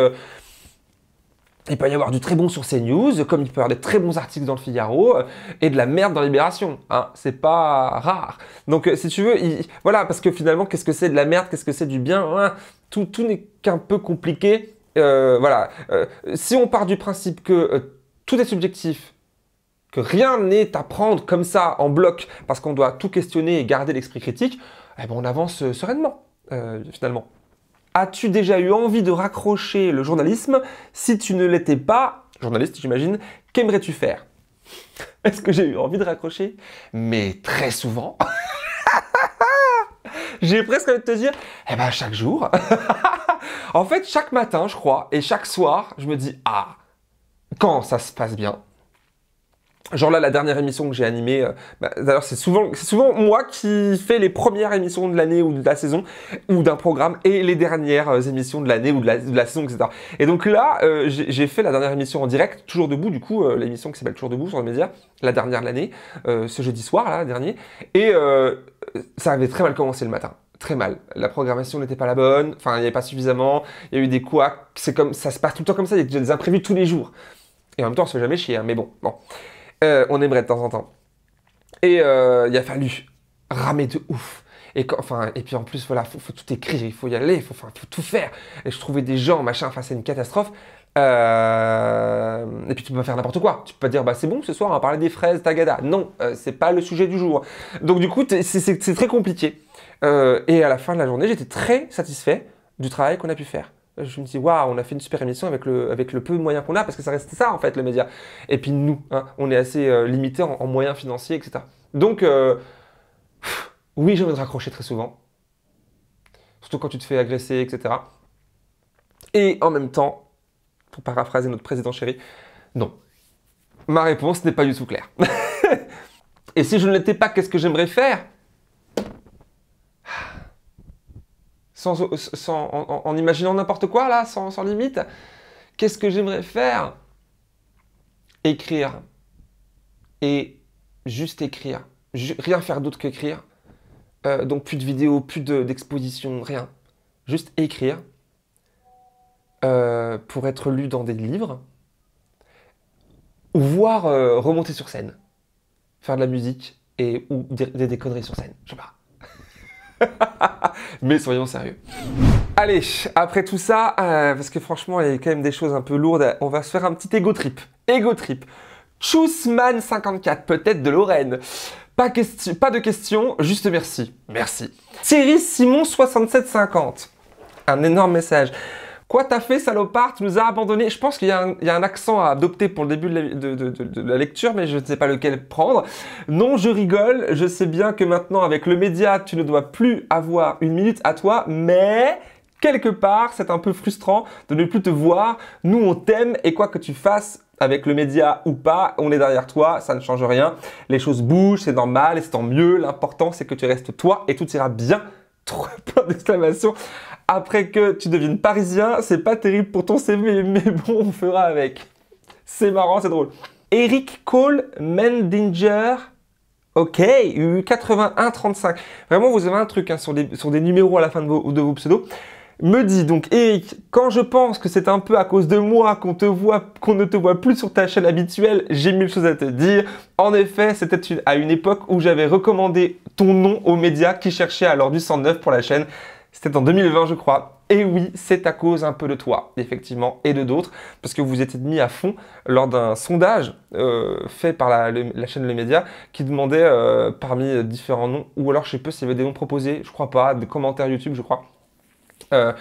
il peut y avoir du très bon sur ces news, comme il peut y avoir des très bons articles dans le Figaro, euh, et de la merde dans Libération. Hein. C'est pas rare. Donc, euh, si tu veux, voilà, parce que finalement, qu'est-ce que c'est de la merde, qu'est-ce que c'est du bien hein. Tout, n'est qu'un peu compliqué. Euh, voilà. si on part du principe que tout est subjectif, que rien n'est à prendre comme ça, en bloc, parce qu'on doit tout questionner et garder l'esprit critique, eh ben, on avance sereinement, finalement. As-tu déjà eu envie de raccrocher le journalisme Si tu ne l'étais pas, journaliste j'imagine, qu'aimerais-tu faire Est-ce que j'ai eu envie de raccrocher Mais très souvent. j'ai presque envie de te dire, eh ben chaque jour. en fait, chaque matin, je crois, et chaque soir, je me dis, ah, quand ça se passe bien, Genre là, la dernière émission que j'ai animée, euh, bah, d'ailleurs c'est souvent, moi qui fais les premières émissions de l'année ou de la saison ou d'un programme et les dernières euh, émissions de l'année ou de la, saison, etc. Et donc là, euh, j'ai fait la dernière émission en direct, toujours debout, du coup l'émission qui s'appelle Toujours debout sur les dire, la dernière de l'année, ce jeudi soir là, dernier, et ça avait très mal commencé le matin très mal. La programmation n'était pas la bonne, enfin, il n'y avait pas suffisamment, il y a eu des couacs, c'est comme, ça se passe tout le temps comme ça, il y a des imprévus tous les jours. Et en même temps, on se fait jamais chier, hein, mais bon, bon. Euh, on aimerait de temps en temps. Et euh, il a fallu ramer de ouf. Et, puis en plus, voilà, faut, tout écrire, il faut y aller, il faut, tout faire. Et je trouvais des gens, machin, face à une catastrophe. Euh, et puis tu peux pas faire n'importe quoi. Tu peux pas dire bah c'est bon ce soir on va parler des fraises tagada. Non, c'est pas le sujet du jour. Donc du coup c'est très compliqué. et à la fin de la journée j'étais très satisfait du travail qu'on a pu faire. Je me dis, waouh, on a fait une super émission avec le, avec le peu de moyens qu'on a, parce que ça reste ça, en fait, les médias. Et puis nous, hein, on est assez euh, limité en, moyens financiers, etc. Donc, euh, oui, je envie de raccrocher très souvent. Surtout quand tu te fais agresser, etc. Et en même temps, pour paraphraser notre président chéri, non. Ma réponse n'est pas du tout claire. Et si je ne l'étais pas, qu'est-ce que j'aimerais faire sans, en, imaginant n'importe quoi, là, sans, limite. Qu'est-ce que j'aimerais faire Écrire. Et juste écrire. rien faire d'autre qu'écrire. Euh, donc plus de vidéos, plus d'expositions, rien. Juste écrire. Euh, pour être lu dans des livres. Ou voir euh, remonter sur scène. Faire de la musique et ou des, déconneries sur scène. Je sais pas. Mais soyons sérieux. Allez, après tout ça, euh, parce que franchement, il y a quand même des choses un peu lourdes, on va se faire un petit ego trip. Ego trip. Chousman54, peut-être de Lorraine. Pas, pas de question, juste merci. Merci. Thierry Simon6750. Un énorme message. Quoi t'as fait, salopard Tu nous as abandonnés. Je pense qu'il y, a un accent à adopter pour le début de la, lecture, mais je ne sais pas lequel prendre. Non, je rigole. Je sais bien que maintenant, avec le média, tu ne dois plus avoir une minute à toi, mais quelque part, c'est un peu frustrant de ne plus te voir. Nous, on t'aime et quoi que tu fasses, avec le média ou pas, on est derrière toi, ça ne change rien. Les choses bougent, c'est normal et c'est tant mieux. L'important, c'est que tu restes toi et tout ira bien. Trop plein d'exclamation. Après que tu deviennes parisien, c'est pas terrible pour ton CV, mais bon, on fera avec. C'est marrant, c'est drôle. Eric Cole Mendinger. Ok, 8135. Vraiment, vous avez un truc hein, sur, des, sur, des, numéros à la fin de vos, de vos pseudos me dit donc Eric, quand je pense que c'est un peu à cause de moi qu'on te voit, qu'on ne te voit plus sur ta chaîne habituelle, j'ai mille choses à te dire. En effet, c'était à une époque où j'avais recommandé ton nom aux médias qui cherchaient alors du 109 pour la chaîne. C'était en 2020, je crois. Et oui, c'est à cause un peu de toi, effectivement, et de d'autres, parce que vous étiez mis à fond lors d'un sondage euh, fait par la, chaîne Le Média qui demandait euh, parmi différents noms, ou alors je sais pas s'il y avait des noms proposés, je crois pas, des commentaires YouTube, je crois. Euh,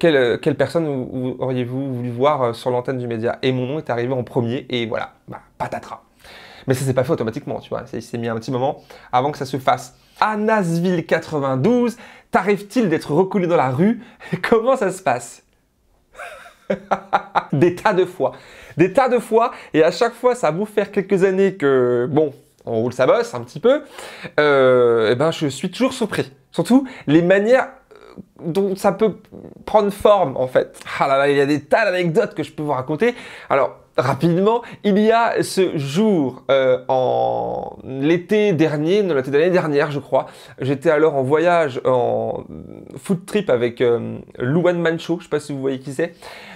quelle, personne auriez-vous voulu voir sur l'antenne du média Et mon nom est arrivé en premier, et voilà, bah, patatras. Mais ça s'est pas fait automatiquement, tu vois, il s'est mis un petit moment avant que ça se fasse. Anasville92, T'arrive-t-il d'être reculé dans la rue Comment ça se passe Des tas de fois. Des tas de fois. Et à chaque fois, ça vous faire quelques années que, bon, on roule sa bosse un petit peu, et euh, eh ben je suis toujours surpris. Surtout les manières euh, dont ça peut prendre forme en fait. Ah là là, il y a des tas d'anecdotes que je peux vous raconter. Alors, rapidement, il y a ce jour euh, en l'été dernier, non l'été l'année dernière je crois, j'étais alors en voyage en foot trip avec euh, Luan Mancho, je sais pas si vous voyez qui c'est,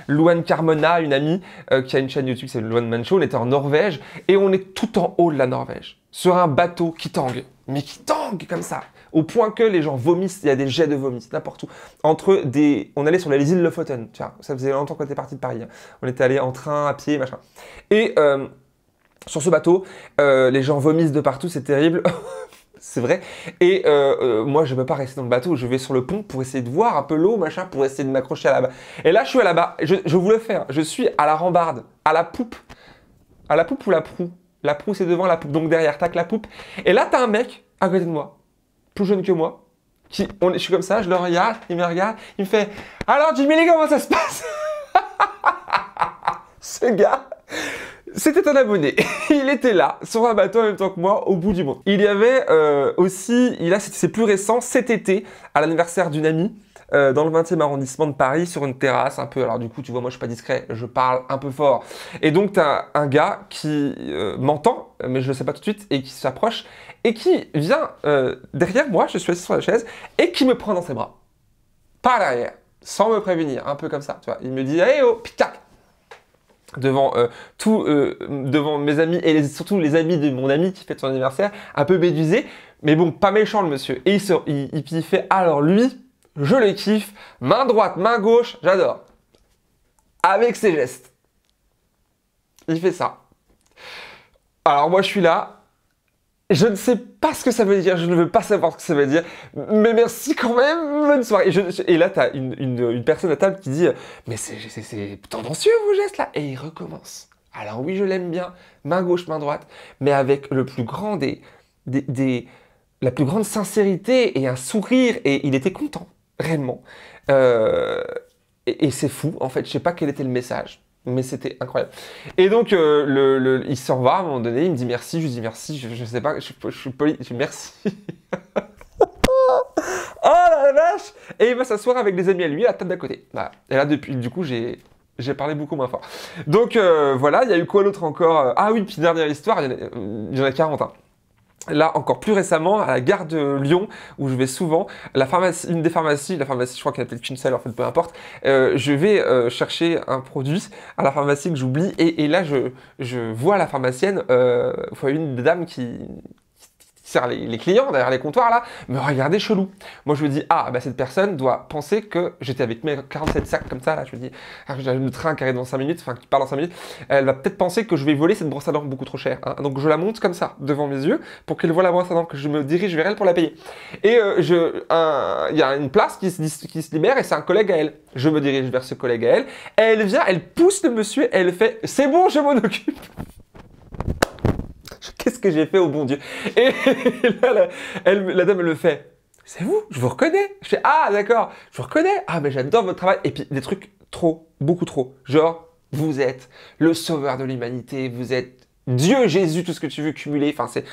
Luan Carmona, une amie euh, qui a une chaîne YouTube c'est s'appelle Luan Mancho, on était en Norvège et on est tout en haut de la Norvège, sur un bateau qui tangue, mais qui tangue comme ça au point que les gens vomissent, il y a des jets de vomi, n'importe où. Entre des, on allait sur les îles le vois. ça faisait longtemps qu'on était parti de Paris. Hein. On était allé en train, à pied, machin. Et euh, sur ce bateau, euh, les gens vomissent de partout, c'est terrible. c'est vrai. Et euh, moi, je ne peux pas rester dans le bateau. Je vais sur le pont pour essayer de voir un peu l'eau, machin, pour essayer de m'accrocher à la barre. Et là, je suis à la Je, je vous le fais. Hein, je suis à la rambarde, à la poupe. À la poupe ou la proue La proue, c'est devant la poupe. Donc derrière, tac, la poupe. Et là, t'as un mec à côté de moi plus jeune que moi, qui, on, je suis comme ça, je le regarde, il me regarde, il me fait Alors Jimmy Lee, comment ça se passe Ce gars, c'était un abonné. il était là, sur un bateau en même temps que moi, au bout du monde. Il y avait euh, aussi, il a, c'est plus récent, cet été, à l'anniversaire d'une amie, euh, dans le 20e arrondissement de Paris, sur une terrasse un peu. Alors du coup, tu vois, moi je suis pas discret, je parle un peu fort. Et donc, tu as un gars qui euh, m'entend, mais je le sais pas tout de suite, et qui s'approche, et qui vient euh, derrière moi, je suis assis sur la chaise, et qui me prend dans ses bras. Par derrière, sans me prévenir, un peu comme ça, tu vois. Il me dit, hey oh, pitac devant tout, devant mes amis et surtout les amis de mon ami qui fête son anniversaire, un peu médusé, mais bon, pas méchant le monsieur. Et il, il fait alors lui, je le kiffe. Main droite, main gauche, j'adore. Avec ses gestes. Il fait ça. Alors moi je suis là. Je ne sais pas ce que ça veut dire, je ne veux pas savoir ce que ça veut dire, mais merci quand même, bonne soirée. Et, là, t'as une, une, personne à table qui dit Mais c'est tendancieux vos gestes là Et il recommence. Alors oui, je l'aime bien, main gauche, main droite, mais avec le plus grand des, des la plus grande sincérité et un sourire, et il était content réellement. Euh, et, c'est fou, en fait, je sais pas quel était le message, mais c'était incroyable. Et donc, euh, le, il s'en va à un moment donné, il me dit merci, je lui dis merci, je, ne sais pas, je, suis poli, je dis merci. oh la vache Et il va s'asseoir avec des amis à lui à la table d'à côté. Et là, depuis, du coup, j'ai j'ai parlé beaucoup moins fort. Donc euh, voilà, il y a eu quoi d'autre encore Ah oui, puis dernière histoire, il y en a, il y 40. Là, encore plus récemment, à la gare de Lyon, où je vais souvent, la pharmacie, une des pharmacies, la pharmacie, je crois qu'elle n'y a peut qu'une peu importe, euh, je vais euh, chercher un produit à la pharmacie que j'oublie, et, là, je, je, vois la pharmacienne, euh, une dame qui, cest les, clients derrière les comptoirs là, me regarder chelou. Moi je me dis, ah bah cette personne doit penser que j'étais avec mes 47 sacs comme ça là, je me dis, ah, j'ai le train qui arrive dans 5 minutes, enfin qui parle dans 5 minutes, elle va peut-être penser que je vais voler cette brosse à dents beaucoup trop chère. Hein. Donc je la monte comme ça devant mes yeux pour qu'elle voit la brosse à dents, que je me dirige vers elle pour la payer. Et euh, je, il y a une place qui se, qui se libère et c'est un collègue à elle. Je me dirige vers ce collègue à elle, elle vient, elle pousse le monsieur, elle fait, c'est bon, je m'en occupe. Qu'est-ce que j'ai fait au bon Dieu Et là, la, dame, elle me fait C'est vous Je vous reconnais Je fais Ah, d'accord, je vous reconnais Ah, mais j'adore votre travail. Et puis des trucs trop, beaucoup trop. Genre, vous êtes le sauveur de l'humanité, vous êtes Dieu, Jésus, tout ce que tu veux cumuler. Enfin, c'est.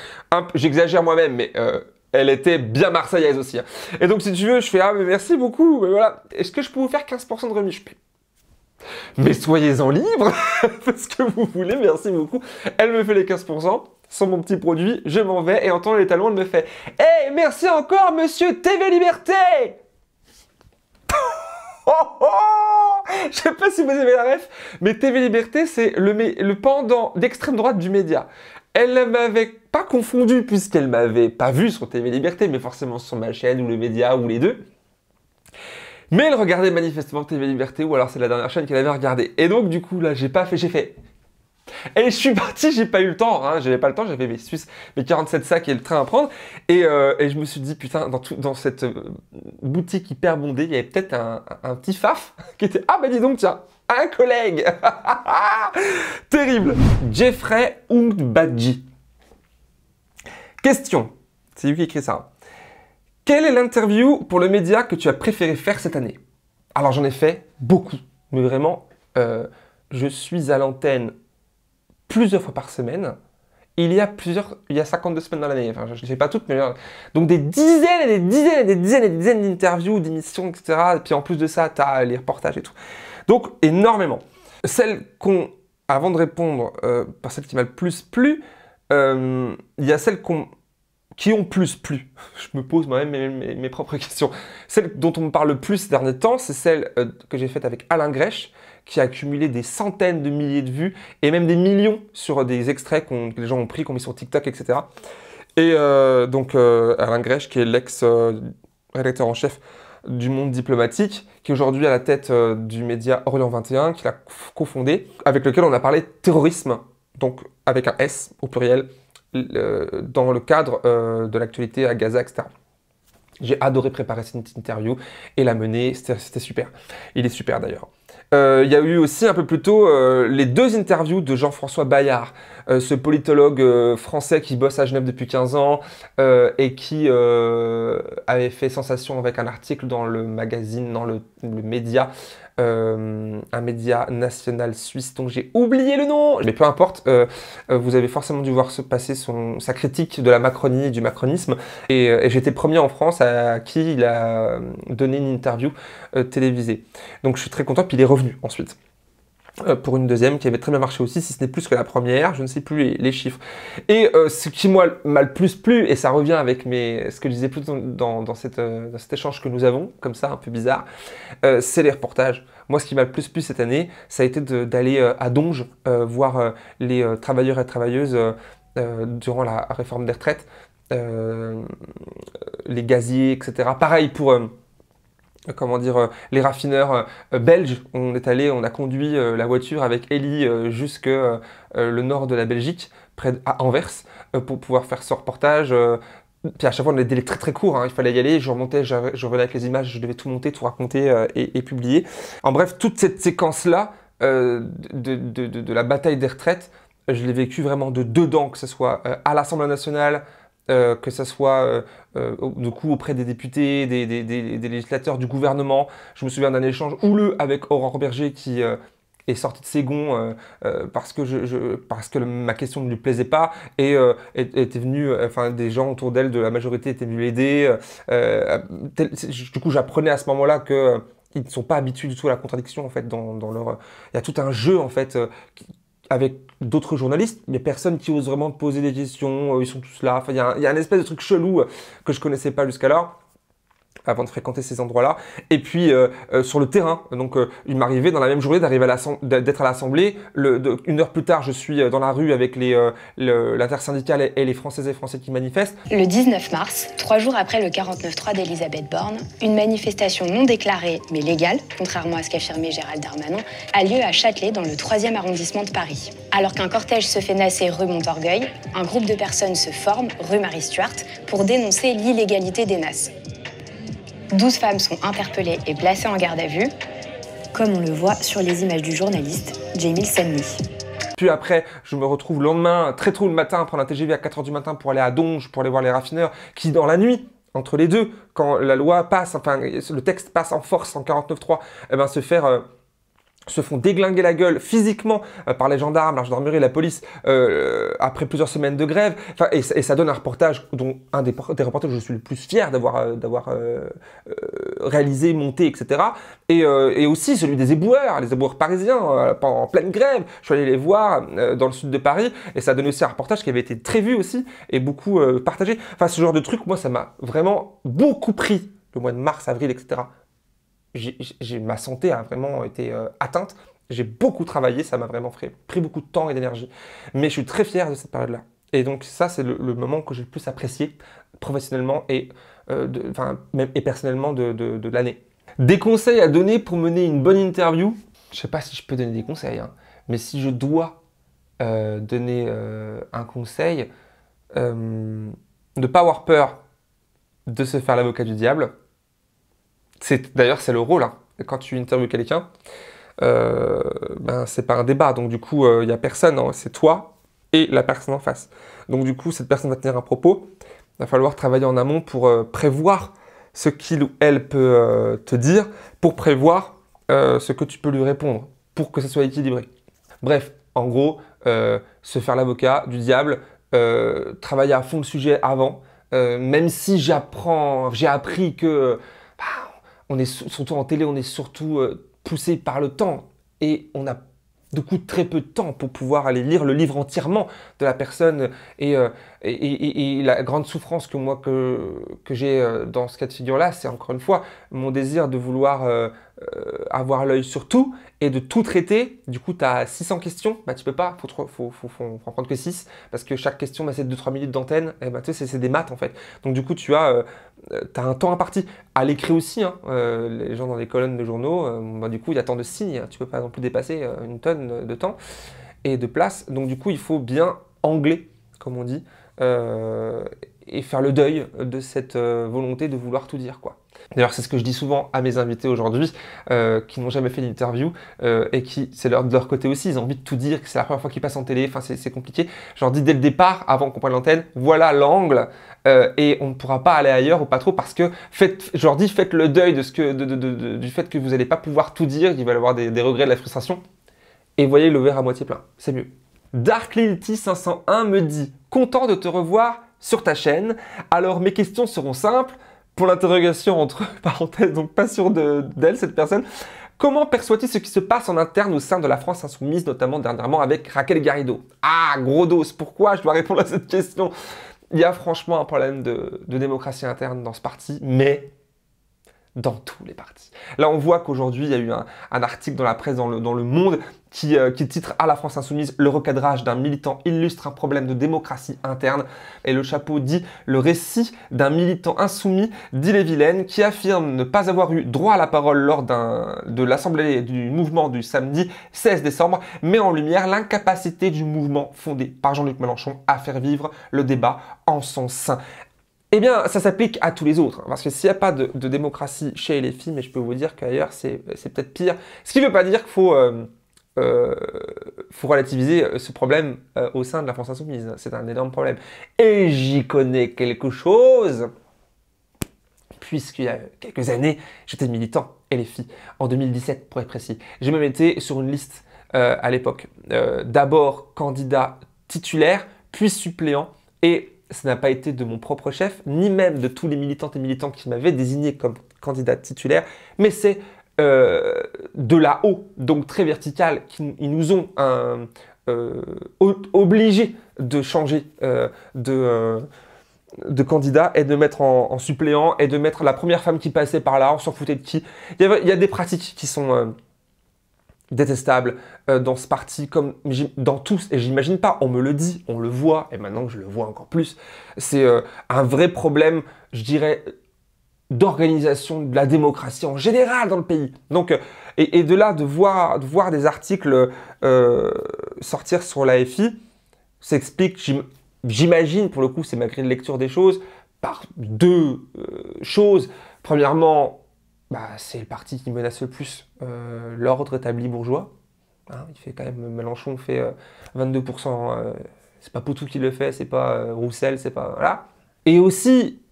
J'exagère moi-même, mais. Euh, elle était bien marseillaise aussi. Hein. Et donc, si tu veux, je fais Ah, mais merci beaucoup. Mais voilà. Est-ce que je peux vous faire 15% de remise Je fais mais soyez-en libre, parce que vous voulez, merci beaucoup. Elle me fait les 15%, sans mon petit produit, je m'en vais et en les talons, elle me fait Eh, merci encore, monsieur TV Liberté Je ne oh, oh! Je sais pas si vous avez la ref, mais TV Liberté, c'est le, le pendant d'extrême droite du média. Elle ne m'avait pas confondu puisqu'elle m'avait pas vu sur TV Liberté, mais forcément sur ma chaîne ou le média ou les deux. Mais elle regardait manifestement TV Liberté ou alors c'est la dernière chaîne qu'elle avait regardée. Et donc du coup là j'ai pas fait, j'ai fait et je suis parti, j'ai pas eu le temps, hein, j'avais pas le temps, j'avais mes Suisses, mes 47 sacs et le train à prendre. Et, euh, je me suis dit, putain, dans, cette euh, boutique hyper bondée, il y avait peut-être un, petit faf qui était, ah bah dis donc, tiens, un collègue Terrible Jeffrey Ungbadji. Question, c'est lui qui écrit ça. Quelle est l'interview pour le média que tu as préféré faire cette année Alors j'en ai fait beaucoup, mais vraiment, euh, je suis à l'antenne plusieurs fois par semaine. Il y a plusieurs, il y a 52 semaines dans l'année, enfin je ne fais pas toutes, mais euh, donc des dizaines et des dizaines et des dizaines et des dizaines d'interviews, d'émissions, etc. Et puis en plus de ça, tu as les reportages et tout. Donc énormément. celles qu'on, avant de répondre euh, par celle qui m'a le plus plu, euh, il y a celles qu'on qui ont plus plu Je me pose moi-même mes, propres questions. Celle dont on me parle le plus ces derniers temps, c'est celle que j'ai faite avec Alain Grèche, qui a accumulé des centaines de milliers de vues et même des millions sur des extraits que les gens ont pris, qu'on mis sur TikTok, etc. Et euh, donc Alain euh, Grèche, qui est l'ex-rédacteur euh, en chef du monde diplomatique, qui est aujourd'hui à la tête du média Orient 21, qu'il a cofondé, avec lequel on a parlé terrorisme, donc avec un S au pluriel, dans le cadre de l'actualité à Gaza, etc. J'ai adoré préparer cette interview et la mener, c'était super. Il est super d'ailleurs. Euh, il y a eu aussi un peu plus tôt euh, les deux interviews de Jean-François Bayard, euh, ce politologue français qui bosse à Genève depuis 15 ans et qui avait fait sensation avec un article dans le magazine, dans le, le média euh, un média national suisse dont j'ai oublié le nom, mais peu importe, euh, euh, vous avez forcément dû voir se passer sa critique de la Macronie et du macronisme. Et, et j'étais premier en France à qui il a donné une interview télévisée. Donc je suis très content, puis il est revenu ensuite. Euh, pour une deuxième qui avait très bien marché aussi, si ce n'est plus que la première, je ne sais plus les, chiffres. Et euh, ce qui moi m'a le plus plu, et ça revient avec mes, ce que je disais plus dans, cette, euh, cet échange que nous avons, comme ça un peu bizarre, c'est les reportages. Moi ce qui m'a le plus plu cette année, ça a été d'aller à Donge voir les travailleurs et travailleuses durant la réforme des retraites, les gaziers, etc. Pareil pour comment dire, euh, les raffineurs euh, euh, belges. On est allé, on a conduit la voiture avec Ellie jusque le nord de la Belgique, près à Anvers, pour pouvoir faire ce reportage. Puis à chaque fois, on avait des délais très très courts, hein. il fallait y aller, je remontais, je, revenais avec les images, je devais tout monter, tout raconter et, publier. En bref, toute cette séquence-là de, la bataille des retraites, je l'ai vécu vraiment de dedans, que ce soit à l'Assemblée nationale, euh, que ce soit euh, euh, coup auprès des députés, des, législateurs, du gouvernement. Je me souviens d'un échange houleux avec Aurore Berger qui est sorti de ses parce que, je, parce que ma question ne lui plaisait pas et était venue, enfin des gens autour d'elle de la majorité étaient venus l'aider. du coup, j'apprenais à ce moment-là que ils ne sont pas habitués du tout à la contradiction en fait dans, dans leur. Il y a tout un jeu en fait avec d'autres journalistes, mais personne qui ose vraiment poser des questions, euh, ils sont tous là, enfin il y, y, a un espèce de truc chelou euh, que je connaissais pas jusqu'alors avant de fréquenter ces endroits-là. Et puis euh, euh, sur le terrain, donc euh, il m'arrivait dans la même journée d'arriver d'être à l'Assemblée. Une heure plus tard, je suis dans la rue avec l'intersyndicale et les Françaises et Français qui manifestent. Le 19 mars, trois jours après le 49.3 3 d'Elisabeth Borne, une manifestation non déclarée mais légale, contrairement à ce qu'affirmait Gérald Darmanin, a lieu à Châtelet dans le 3e arrondissement de Paris. Alors qu'un cortège se fait nasser rue Montorgueil, un groupe de personnes se forme rue Marie-Stuart pour dénoncer l'illégalité des nasses. 12 femmes sont interpellées et placées en garde à vue, comme on le voit sur les images du journaliste Jamie Sandy. Puis après, je me retrouve le lendemain, très tôt le matin, à prendre un TGV à 4h du matin pour aller à Donge, pour aller voir les raffineurs, qui dans la nuit, entre les deux, quand la loi passe, enfin le texte passe en force en 49.3, eh ben, se faire... Euh, se font déglinguer la gueule physiquement euh, par les gendarmes, la gendarmerie, la police euh, après plusieurs semaines de grève. et, ça donne un reportage dont un des, reportages où je suis le plus fier d'avoir euh, réalisé, monté, etc. Et, aussi celui des éboueurs, les éboueurs parisiens en pleine grève. Je suis allé les voir dans le sud de Paris et ça donne aussi un reportage qui avait été très vu aussi et beaucoup partagé. Enfin, ce genre de truc, moi, ça m'a vraiment beaucoup pris le mois de mars, avril, etc j'ai, ma santé a vraiment été euh, atteinte. J'ai beaucoup travaillé, ça m'a vraiment pris, beaucoup de temps et d'énergie. Mais je suis très fier de cette période-là. Et donc ça, c'est le, moment que j'ai le plus apprécié professionnellement et, euh, et personnellement de, l'année. Des conseils à donner pour mener une bonne interview Je ne sais pas si je peux donner des conseils, hein. mais si je dois euh, donner un conseil, ne pas avoir peur de se faire l'avocat du diable, c'est d'ailleurs c'est le rôle. Hein. Quand tu interviews quelqu'un, ce euh, ben, c'est pas un débat. Donc du coup, il euh, a personne. Hein. C'est toi et la personne en face. Donc du coup, cette personne va tenir un propos. Il va falloir travailler en amont pour euh, prévoir ce qu'il ou elle peut te dire, pour prévoir ce que tu peux lui répondre, pour que ça soit équilibré. Bref, en gros, se faire l'avocat du diable, travailler à fond le sujet avant, même si j'apprends, j'ai appris que bah, on est surtout en télé, on est surtout euh, poussé par le temps et on a de coup très peu de temps pour pouvoir aller lire le livre entièrement de la personne et, euh, la grande souffrance que moi que, j'ai euh, dans ce cas de figure là c'est encore une fois mon désir de vouloir avoir l'œil sur tout et de tout traiter. Du coup, tu as 600 questions, bah, tu peux pas, faut, faut, faut, en prendre que 6, parce que chaque question, bah, c'est 2-3 minutes d'antenne, et bah, tu sais, c'est des maths en fait. Donc du coup, tu as, euh, euh, un temps imparti. À l'écrit aussi, hein, euh, les gens dans les colonnes de journaux, bah, du coup, il y a tant de signes, tu peux pas non plus dépasser une tonne de temps et de place. Donc du coup, il faut bien angler, comme on dit, et faire le deuil de cette volonté de vouloir tout dire, quoi. D'ailleurs, c'est ce que je dis souvent à mes invités aujourd'hui euh, qui n'ont jamais fait d'interview euh, et qui, c'est de leur côté aussi, ils ont envie de tout dire, que c'est la première fois qu'ils passent en télé, enfin c'est, compliqué. Je leur dis dès le départ, avant qu'on prenne l'antenne, voilà l'angle euh, et on ne pourra pas aller ailleurs ou pas trop parce que je leur dis faites le deuil de ce que, du fait que vous n'allez pas pouvoir tout dire, qu'il va y avoir des, regrets, de la frustration et voyez le verre à moitié plein, c'est mieux. Dark 501 me dit Content de te revoir sur ta chaîne. Alors mes questions seront simples pour l'interrogation entre parenthèses, donc pas sûr d'elle, cette personne. Comment perçoit-il ce qui se passe en interne au sein de la France insoumise, notamment dernièrement avec Raquel Garrido Ah, gros dos, pourquoi je dois répondre à cette question Il y a franchement un problème de, démocratie interne dans ce parti, mais dans tous les partis. Là, on voit qu'aujourd'hui, il y a eu un, article dans la presse, le, dans le Monde, qui, euh, qui titre à la France Insoumise Le recadrage d'un militant illustre un problème de démocratie interne. Et le chapeau dit Le récit d'un militant insoumis d'Ille-et-Vilaine qui affirme ne pas avoir eu droit à la parole lors de l'assemblée du mouvement du samedi 16 décembre, met en lumière l'incapacité du mouvement fondé par Jean-Luc Mélenchon à faire vivre le débat en son sein. Eh bien, ça s'applique à tous les autres. Hein, parce que s'il n'y a pas de, démocratie chez les filles, mais je peux vous dire qu'ailleurs, c'est peut-être pire. Ce qui ne veut pas dire qu'il faut... Euh, euh, faut relativiser euh, ce problème euh, au sein de la France insoumise. C'est un énorme problème. Et j'y connais quelque chose, puisqu'il y a quelques années, j'étais militant et les filles. en 2017 pour être précis. J'ai même été sur une liste euh, à l'époque, d'abord candidat titulaire, puis suppléant, et ce n'a pas été de mon propre chef, ni même de tous les militantes et militants qui m'avaient désigné comme candidat titulaire, mais c'est euh, de la haut, donc très vertical, qui ils nous ont euh, obligés de changer euh, de, candidat et de mettre en, suppléant et de mettre la première femme qui passait par là, on s'en foutait de qui. Il y, a, des pratiques qui sont détestables dans ce parti, comme dans tous, et j'imagine pas, on me le dit, on le voit, et maintenant que je le vois encore plus, c'est un vrai problème, je dirais, d'organisation de la démocratie en général dans le pays. Donc, euh, et, de là, de voir, de voir des articles euh, sortir sur l'AFI, s'explique, j'imagine, pour le coup, c'est malgré une lecture des choses, par deux euh, choses. Premièrement, bah, c'est le parti qui menace le plus l'ordre établi bourgeois. Hein, il fait quand même, Mélenchon fait 22%, c'est pas Poutou qui le fait, c'est pas Roussel, c'est pas. Voilà. Et aussi,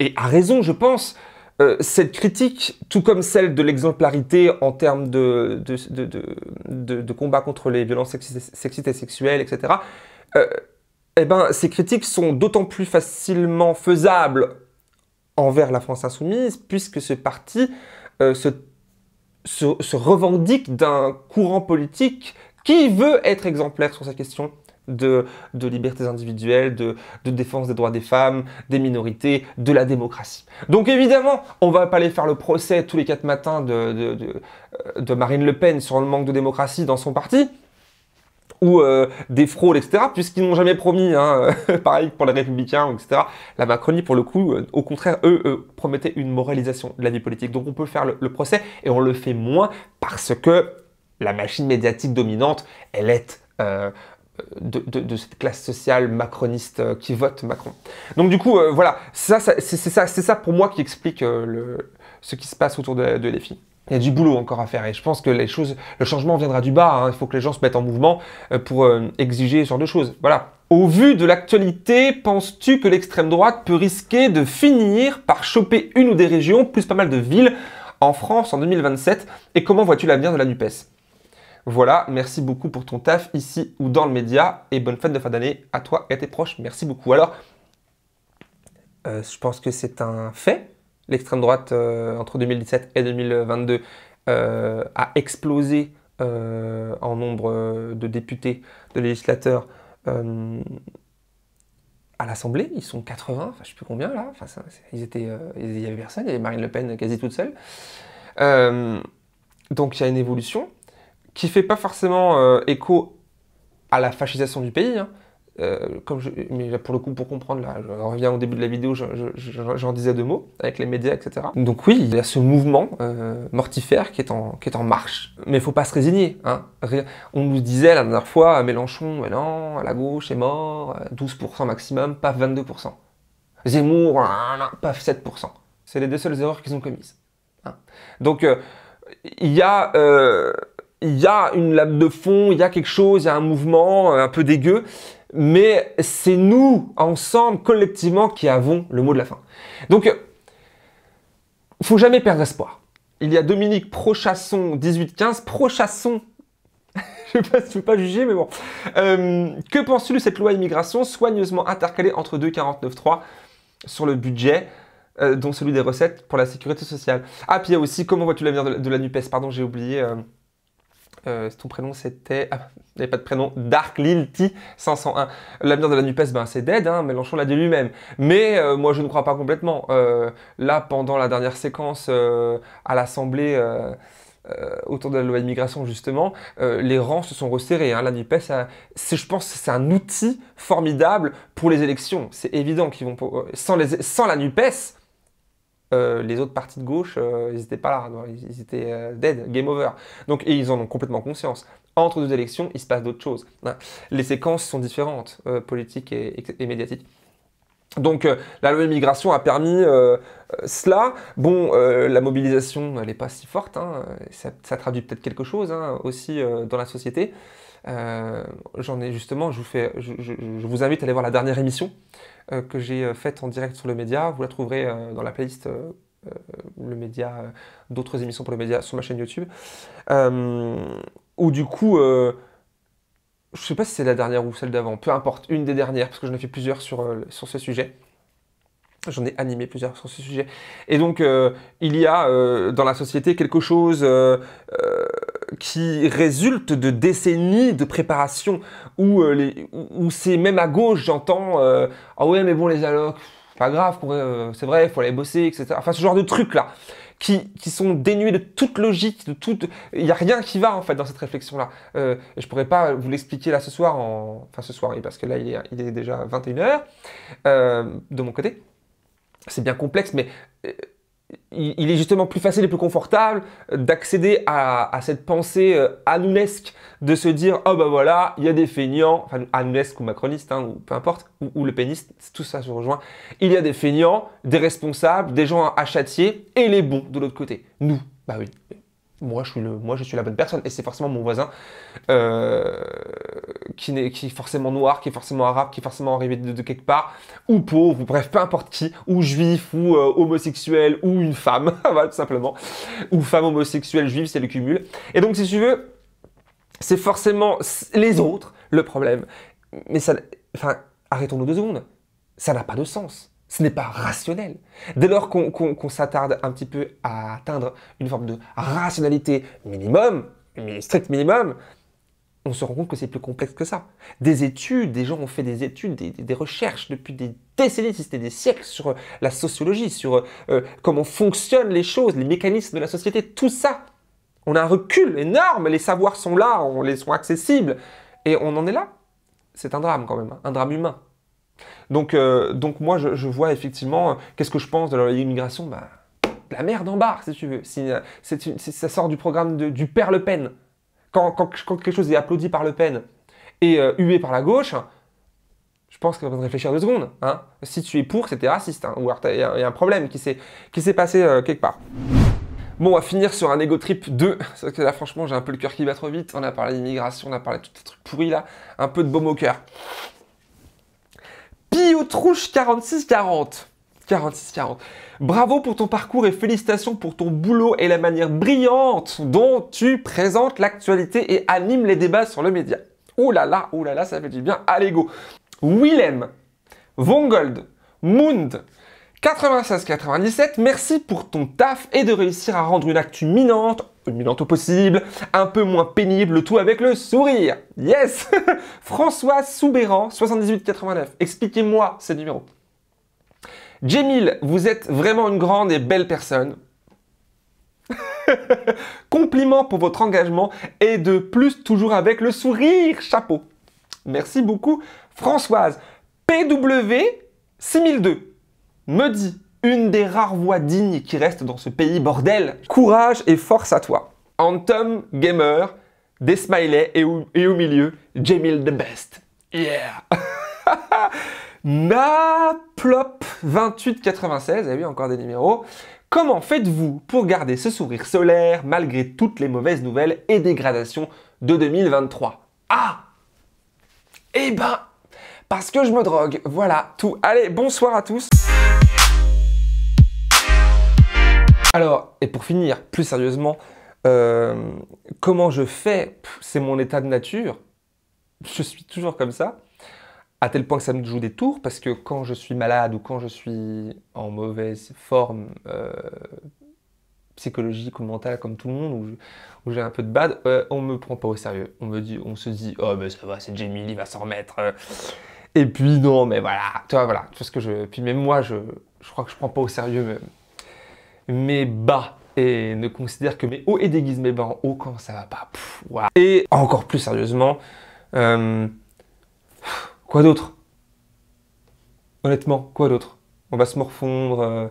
et à raison, je pense, euh, cette critique, tout comme celle de l'exemplarité en termes de, combat contre les violences sexistes, et sexuelles, etc., euh, eh ben, ces critiques sont d'autant plus facilement faisables envers la France insoumise, puisque ce parti euh, se, se revendique d'un courant politique qui veut être exemplaire sur sa question de, libertés individuelles, de, défense des droits des femmes, des minorités, de la démocratie. Donc évidemment, on ne va pas aller faire le procès tous les quatre matins euh, de, Marine Le Pen sur le manque de démocratie dans son parti ou euh, des fraudes, etc., puisqu'ils n'ont jamais promis, hein, pareil pour les républicains, etc. La Macronie, pour le coup, euh, au contraire, eux, promettaient une moralisation de la vie politique. Donc on peut faire le, le, procès, et on le fait moins parce que la machine médiatique dominante, elle est de, cette classe sociale macroniste euh, qui vote Macron. Donc du coup, euh, voilà, ça, ça c'est ça, pour moi qui explique euh, ce qui se passe autour de, de Il y a du boulot encore à faire et je pense que les choses, le changement viendra du bas. Hein. Il faut que les gens se mettent en mouvement pour exiger ce genre de choses. Voilà. Au vu de l'actualité, penses-tu que l'extrême droite peut risquer de finir par choper une ou des régions, plus pas mal de villes, en France en 2027 Et comment vois-tu l'avenir de la NUPES voilà, merci beaucoup pour ton taf ici ou dans le média et bonne fête de fin d'année à toi et à tes proches. Merci beaucoup. Alors, euh, je pense que c'est un fait. L'extrême droite euh, entre 2017 et 2022 euh, a explosé en nombre de députés, de législateurs à l'Assemblée, ils sont 80, enfin, je ne sais plus combien là, ils étaient, il n'y avait personne, il y avait Marine Le Pen quasi toute seule. donc il y a une évolution, qui fait pas forcément euh, écho à la fascisation du pays. Hein. Euh, comme mais pour le coup, pour comprendre, là, je reviens au début de la vidéo, j'en disais deux mots avec les médias, etc. Donc oui, il y a ce mouvement euh, mortifère qui est, en, marche. Mais il faut pas se résigner. Hein. On nous disait la dernière fois, Mélenchon, mais non, à la gauche est mort, 12% maximum, pas 22%. Zemmour, paf 7%. C'est les deux seules erreurs qu'ils ont commises. Hein. Donc, il y a il y a une lame de fond, il y a quelque chose, il y a un mouvement euh, un peu dégueu, mais c'est nous, ensemble, collectivement, qui avons le mot de la fin. Donc, euh, faut jamais perdre espoir. Il y a Dominique Prochasson, 1815 Prochasson, je ne peux pas juger, mais bon. Euh, que penses-tu de cette loi immigration soigneusement intercalée entre 2,49,3 sur le budget dont celui des recettes pour la sécurité sociale. Ah, puis il y a aussi comment vois-tu l'avenir de, la NUPES Pardon, j'ai oublié. Euh, ton prénom c'était. Ah, il n'y avait pas de prénom. Dark T 501. L'avenir de la NUPES, ben, c'est dead, hein, Mélenchon l'a dit lui-même. Mais euh, moi je ne crois pas complètement. Euh, là, pendant la dernière séquence à l'Assemblée. autour de la loi immigration justement, les rangs se sont resserrés. Hein. La NUPES, je pense c'est un outil formidable pour les élections. C'est évident qu'ils vont... Sans, sans la NUPES, euh, les autres partis de gauche, euh, ils n'étaient pas là, ils, étaient euh, dead, game over. Donc, et ils en ont complètement conscience. Entre deux élections, il se passe d'autres choses. Hein. Les séquences sont différentes, politiques et, médiatiques. Donc la loi immigration a permis cela. Bon, la mobilisation, n'est pas si forte. Hein. Ça, traduit peut-être quelque chose hein, aussi dans la société. J'en ai justement, je vous invite à aller voir la dernière émission euh, que j'ai euh, faite en direct sur le média. Vous la trouverez euh, dans la playlist le média, d'autres émissions pour le média sur ma chaîne YouTube. Ou du coup, je sais pas si c'est la dernière ou celle d'avant, peu importe, une des dernières, parce que j'en ai fait plusieurs sur, sur ce sujet. J'en ai animé plusieurs sur ce sujet. Et donc, il y a dans la société quelque chose qui résulte de décennies de préparation où, euh, c'est même à gauche, j'entends euh, Ah ouais, mais bon, les allocs, pas grave, euh, c'est vrai, il faut aller bosser, etc. Enfin, ce genre de trucs-là. Qui, qui, sont dénués de toute logique, de toute... Il n'y a rien qui va, en fait, dans cette réflexion-là. je ne pourrais pas vous l'expliquer là ce soir, en... enfin ce soir, parce que là, il est, il est déjà 21h, de mon côté. C'est bien complexe, mais il est justement plus facile et plus confortable d'accéder à, cette pensée euh, anunesque de se dire oh bah voilà il y a des feignants enfin ou macroniste hein, ou peu importe ou, le péniste tout ça se rejoint il y a des feignants des responsables des gens à châtier et les bons de l'autre côté nous bah oui moi je suis le moi je suis la bonne personne et c'est forcément mon voisin euh, qui n'est qui est forcément noir qui est forcément arabe qui est forcément arrivé de, quelque part ou pauvre ou bref peu importe qui ou juif ou euh, homosexuel ou une femme tout simplement ou femme homosexuelle juive c'est le cumul et donc si tu veux c'est forcément les autres le problème mais ça enfin arrêtons-nous deux secondes ça n'a pas de sens ce n'est pas rationnel. Dès lors qu'on s'attarde un petit peu à atteindre une forme de rationalité minimum, mais strict minimum, on se rend compte que c'est plus complexe que ça. Des études, des gens ont fait des études, des, recherches depuis des décennies, si c'était des siècles, sur euh, la sociologie, sur euh, euh, comment fonctionnent les choses, les mécanismes de la société, tout ça. On a un recul énorme, les savoirs sont là, on les sont accessibles, et on en est là. C'est un drame quand même, hein, un drame humain. Donc, euh, donc moi, je, vois effectivement, euh, qu'est-ce que je pense de l'immigration bah, La merde en barre, si tu veux. Si, euh, ça sort du programme du père Le Pen. Quand, quelque chose est applaudi par Le Pen et hué par la gauche, je pense qu'il faut réfléchir deux secondes. Hein. Si tu es pour, c'était raciste. ou alors il y, a un problème qui s'est passé quelque part. Bon, on va finir sur un ego trip 2. franchement, j'ai un peu le cœur qui bat trop vite. On a parlé d'immigration, on a parlé de tout ces trucs pourris là. Un peu de baume au cœur. Piotrouche 4640. 4640. Bravo pour ton parcours et félicitations pour ton boulot et la manière brillante dont tu présentes l'actualité et animes les débats sur le média. Oh là là, oh là là, ça fait du bien allez go. Willem, Vongold, Mund, 96-97, merci pour ton taf et de réussir à rendre une actu minante, minante au possible, un peu moins pénible, tout avec le sourire. Yes François Soubéran, 78-89, expliquez-moi ces numéro. Jamil, vous êtes vraiment une grande et belle personne. Compliment pour votre engagement et de plus toujours avec le sourire, chapeau. Merci beaucoup, Françoise. PW 6002 me dit une des rares voix dignes qui reste dans ce pays bordel. Courage et force à toi. Anthem Gamer, des smileys et au, milieu, Jamil the Best. Yeah Naplop2896, ah eh oui, encore des numéros. Comment faites-vous pour garder ce sourire solaire malgré toutes les mauvaises nouvelles et dégradations de 2023 Ah Eh ben, parce que je me drogue, voilà tout. Allez, bonsoir à tous Alors, et pour finir, plus sérieusement, euh, comment je fais C'est mon état de nature. Je suis toujours comme ça, à tel point que ça me joue des tours, parce que quand je suis malade ou quand je suis en mauvaise forme euh, psychologique ou mentale, comme tout le monde, où, j'ai un peu de bad, euh, on me prend pas au sérieux. On me dit, on se dit, oh mais ça va, c'est Jimmy, il va s'en remettre. Et puis non, mais voilà, tu voilà, tout ce que je. Puis même moi, je, je crois que je prends pas au sérieux. Mais mes bas et ne considère que mes hauts et déguise mes bas en haut quand ça va pas. Et encore plus sérieusement, euh, quoi d'autre Honnêtement, quoi d'autre On va se morfondre, euh,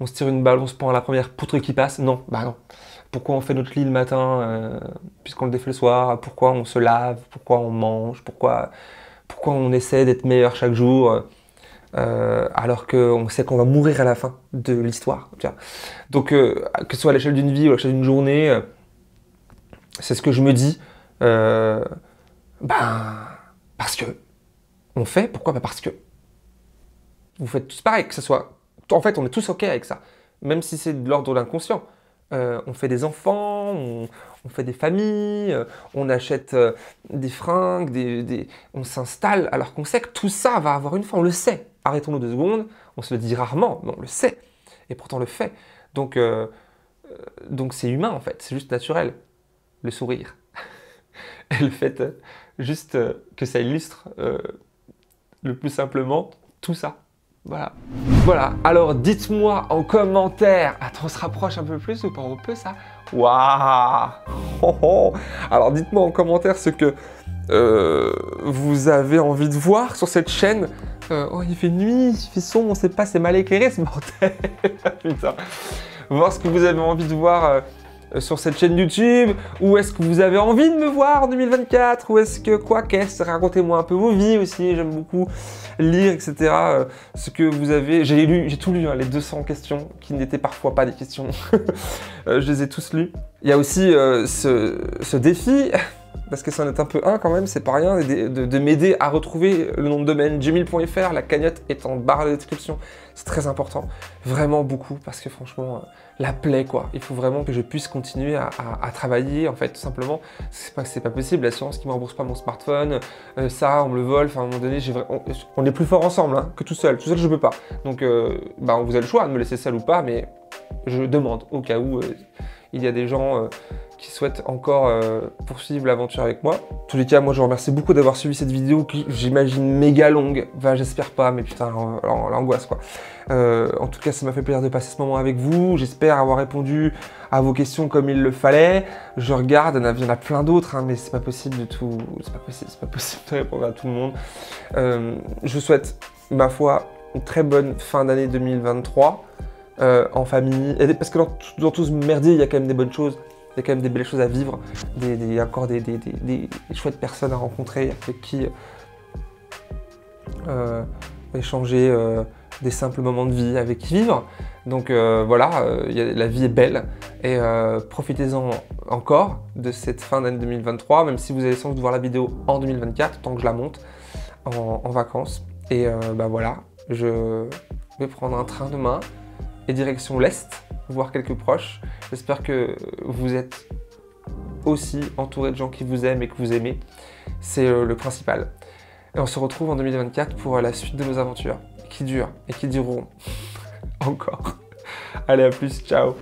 on se tire une balle, on se prend à la première poutre qui passe Non, bah non. Pourquoi on fait notre lit le matin euh, puisqu'on le défait le soir Pourquoi on se lave Pourquoi on mange pourquoi on essaie d'être meilleur chaque jour euh, alors alors qu'on sait qu'on va mourir à la fin de l'histoire. Donc, euh, que ce soit à l'échelle d'une vie ou à l'échelle d'une journée, euh, c'est ce que je me dis. ben, parce que. On fait, pourquoi parce que. Vous faites tous pareil, que ce soit. En fait, on est tous OK avec ça, même si c'est de l'ordre de l'inconscient. on fait des enfants, on, fait des familles, on achète des fringues, on s'installe, alors qu'on sait que tout ça va avoir une fin, on le sait, arrêtons-nous deux secondes, on se le dit rarement, mais on le sait, et pourtant le fait. Donc euh, euh, donc c'est humain en fait, c'est juste naturel. Le sourire. et le fait euh, juste que ça illustre le plus simplement tout ça. Voilà. Voilà, alors dites-moi en commentaire. Attends, on se rapproche un peu plus ou pas On peut ça Waouh oh, oh! Alors dites-moi en commentaire ce que vous avez envie de voir sur cette chaîne. Euh, oh il fait nuit, il fait sombre, on sait pas, c'est mal éclairé ce bordel. Putain. Voir ce que vous avez envie de voir euh, sur cette chaîne YouTube Ou est-ce que vous avez envie de me voir en 2024 Ou est-ce que quoi qu'est-ce Racontez-moi un peu vos vies aussi, j'aime beaucoup lire, etc. Euh, ce que vous avez... J'ai lu, j'ai tout lu, hein, les 200 questions, qui n'étaient parfois pas des questions. je les ai tous lues. Il y a aussi ce défi parce que ça en est un peu un quand même, c'est pas rien, de, m'aider à retrouver le nom de domaine gmail.fr, la cagnotte est en barre de description, c'est très important, vraiment beaucoup, parce que franchement, euh, la plaie quoi, il faut vraiment que je puisse continuer à, travailler en fait, tout simplement, c'est pas, pas possible, l'assurance qui me rembourse pas mon smartphone, euh, ça, on me le vole, enfin à un moment donné, on, est plus fort ensemble hein, que tout seul, tout seul je peux pas, donc euh, bah, vous avez le choix de me laisser seul ou pas, mais je demande au cas où il y a des gens euh, qui souhaitent encore euh, poursuivre l'aventure avec moi. En tous les cas, moi je vous remercie beaucoup d'avoir suivi cette vidéo qui j'imagine méga longue. j'espère pas, mais putain, l'angoisse quoi. Euh, en tout cas, ça m'a fait plaisir de passer ce moment avec vous. J'espère avoir répondu à vos questions comme il le fallait. Je regarde, il y en a plein d'autres, hein, mais c'est pas possible de tout. C'est pas possible, c'est pas possible de répondre à tout le monde. je vous souhaite, ma foi, une très bonne fin d'année 2023. Euh, en famille. parce que dans, tout ce merdier, il y a quand même des bonnes choses, il y a quand même des belles choses à vivre, des, a encore des, chouettes personnes à rencontrer avec qui euh, échanger euh, des simples moments de vie, avec qui vivre. Donc voilà, la vie est belle et profitez-en encore de cette fin d'année 2023, même si vous avez sens de voir la vidéo en 2024, tant que je la monte en, vacances. Et ben voilà, je vais prendre un train demain et direction l'Est, voire quelques proches. J'espère que vous êtes aussi entouré de gens qui vous aiment et que vous aimez. C'est euh, le principal. Et on se retrouve en 2024 pour euh, la suite de nos aventures, qui durent et qui dureront encore. Allez, à plus, ciao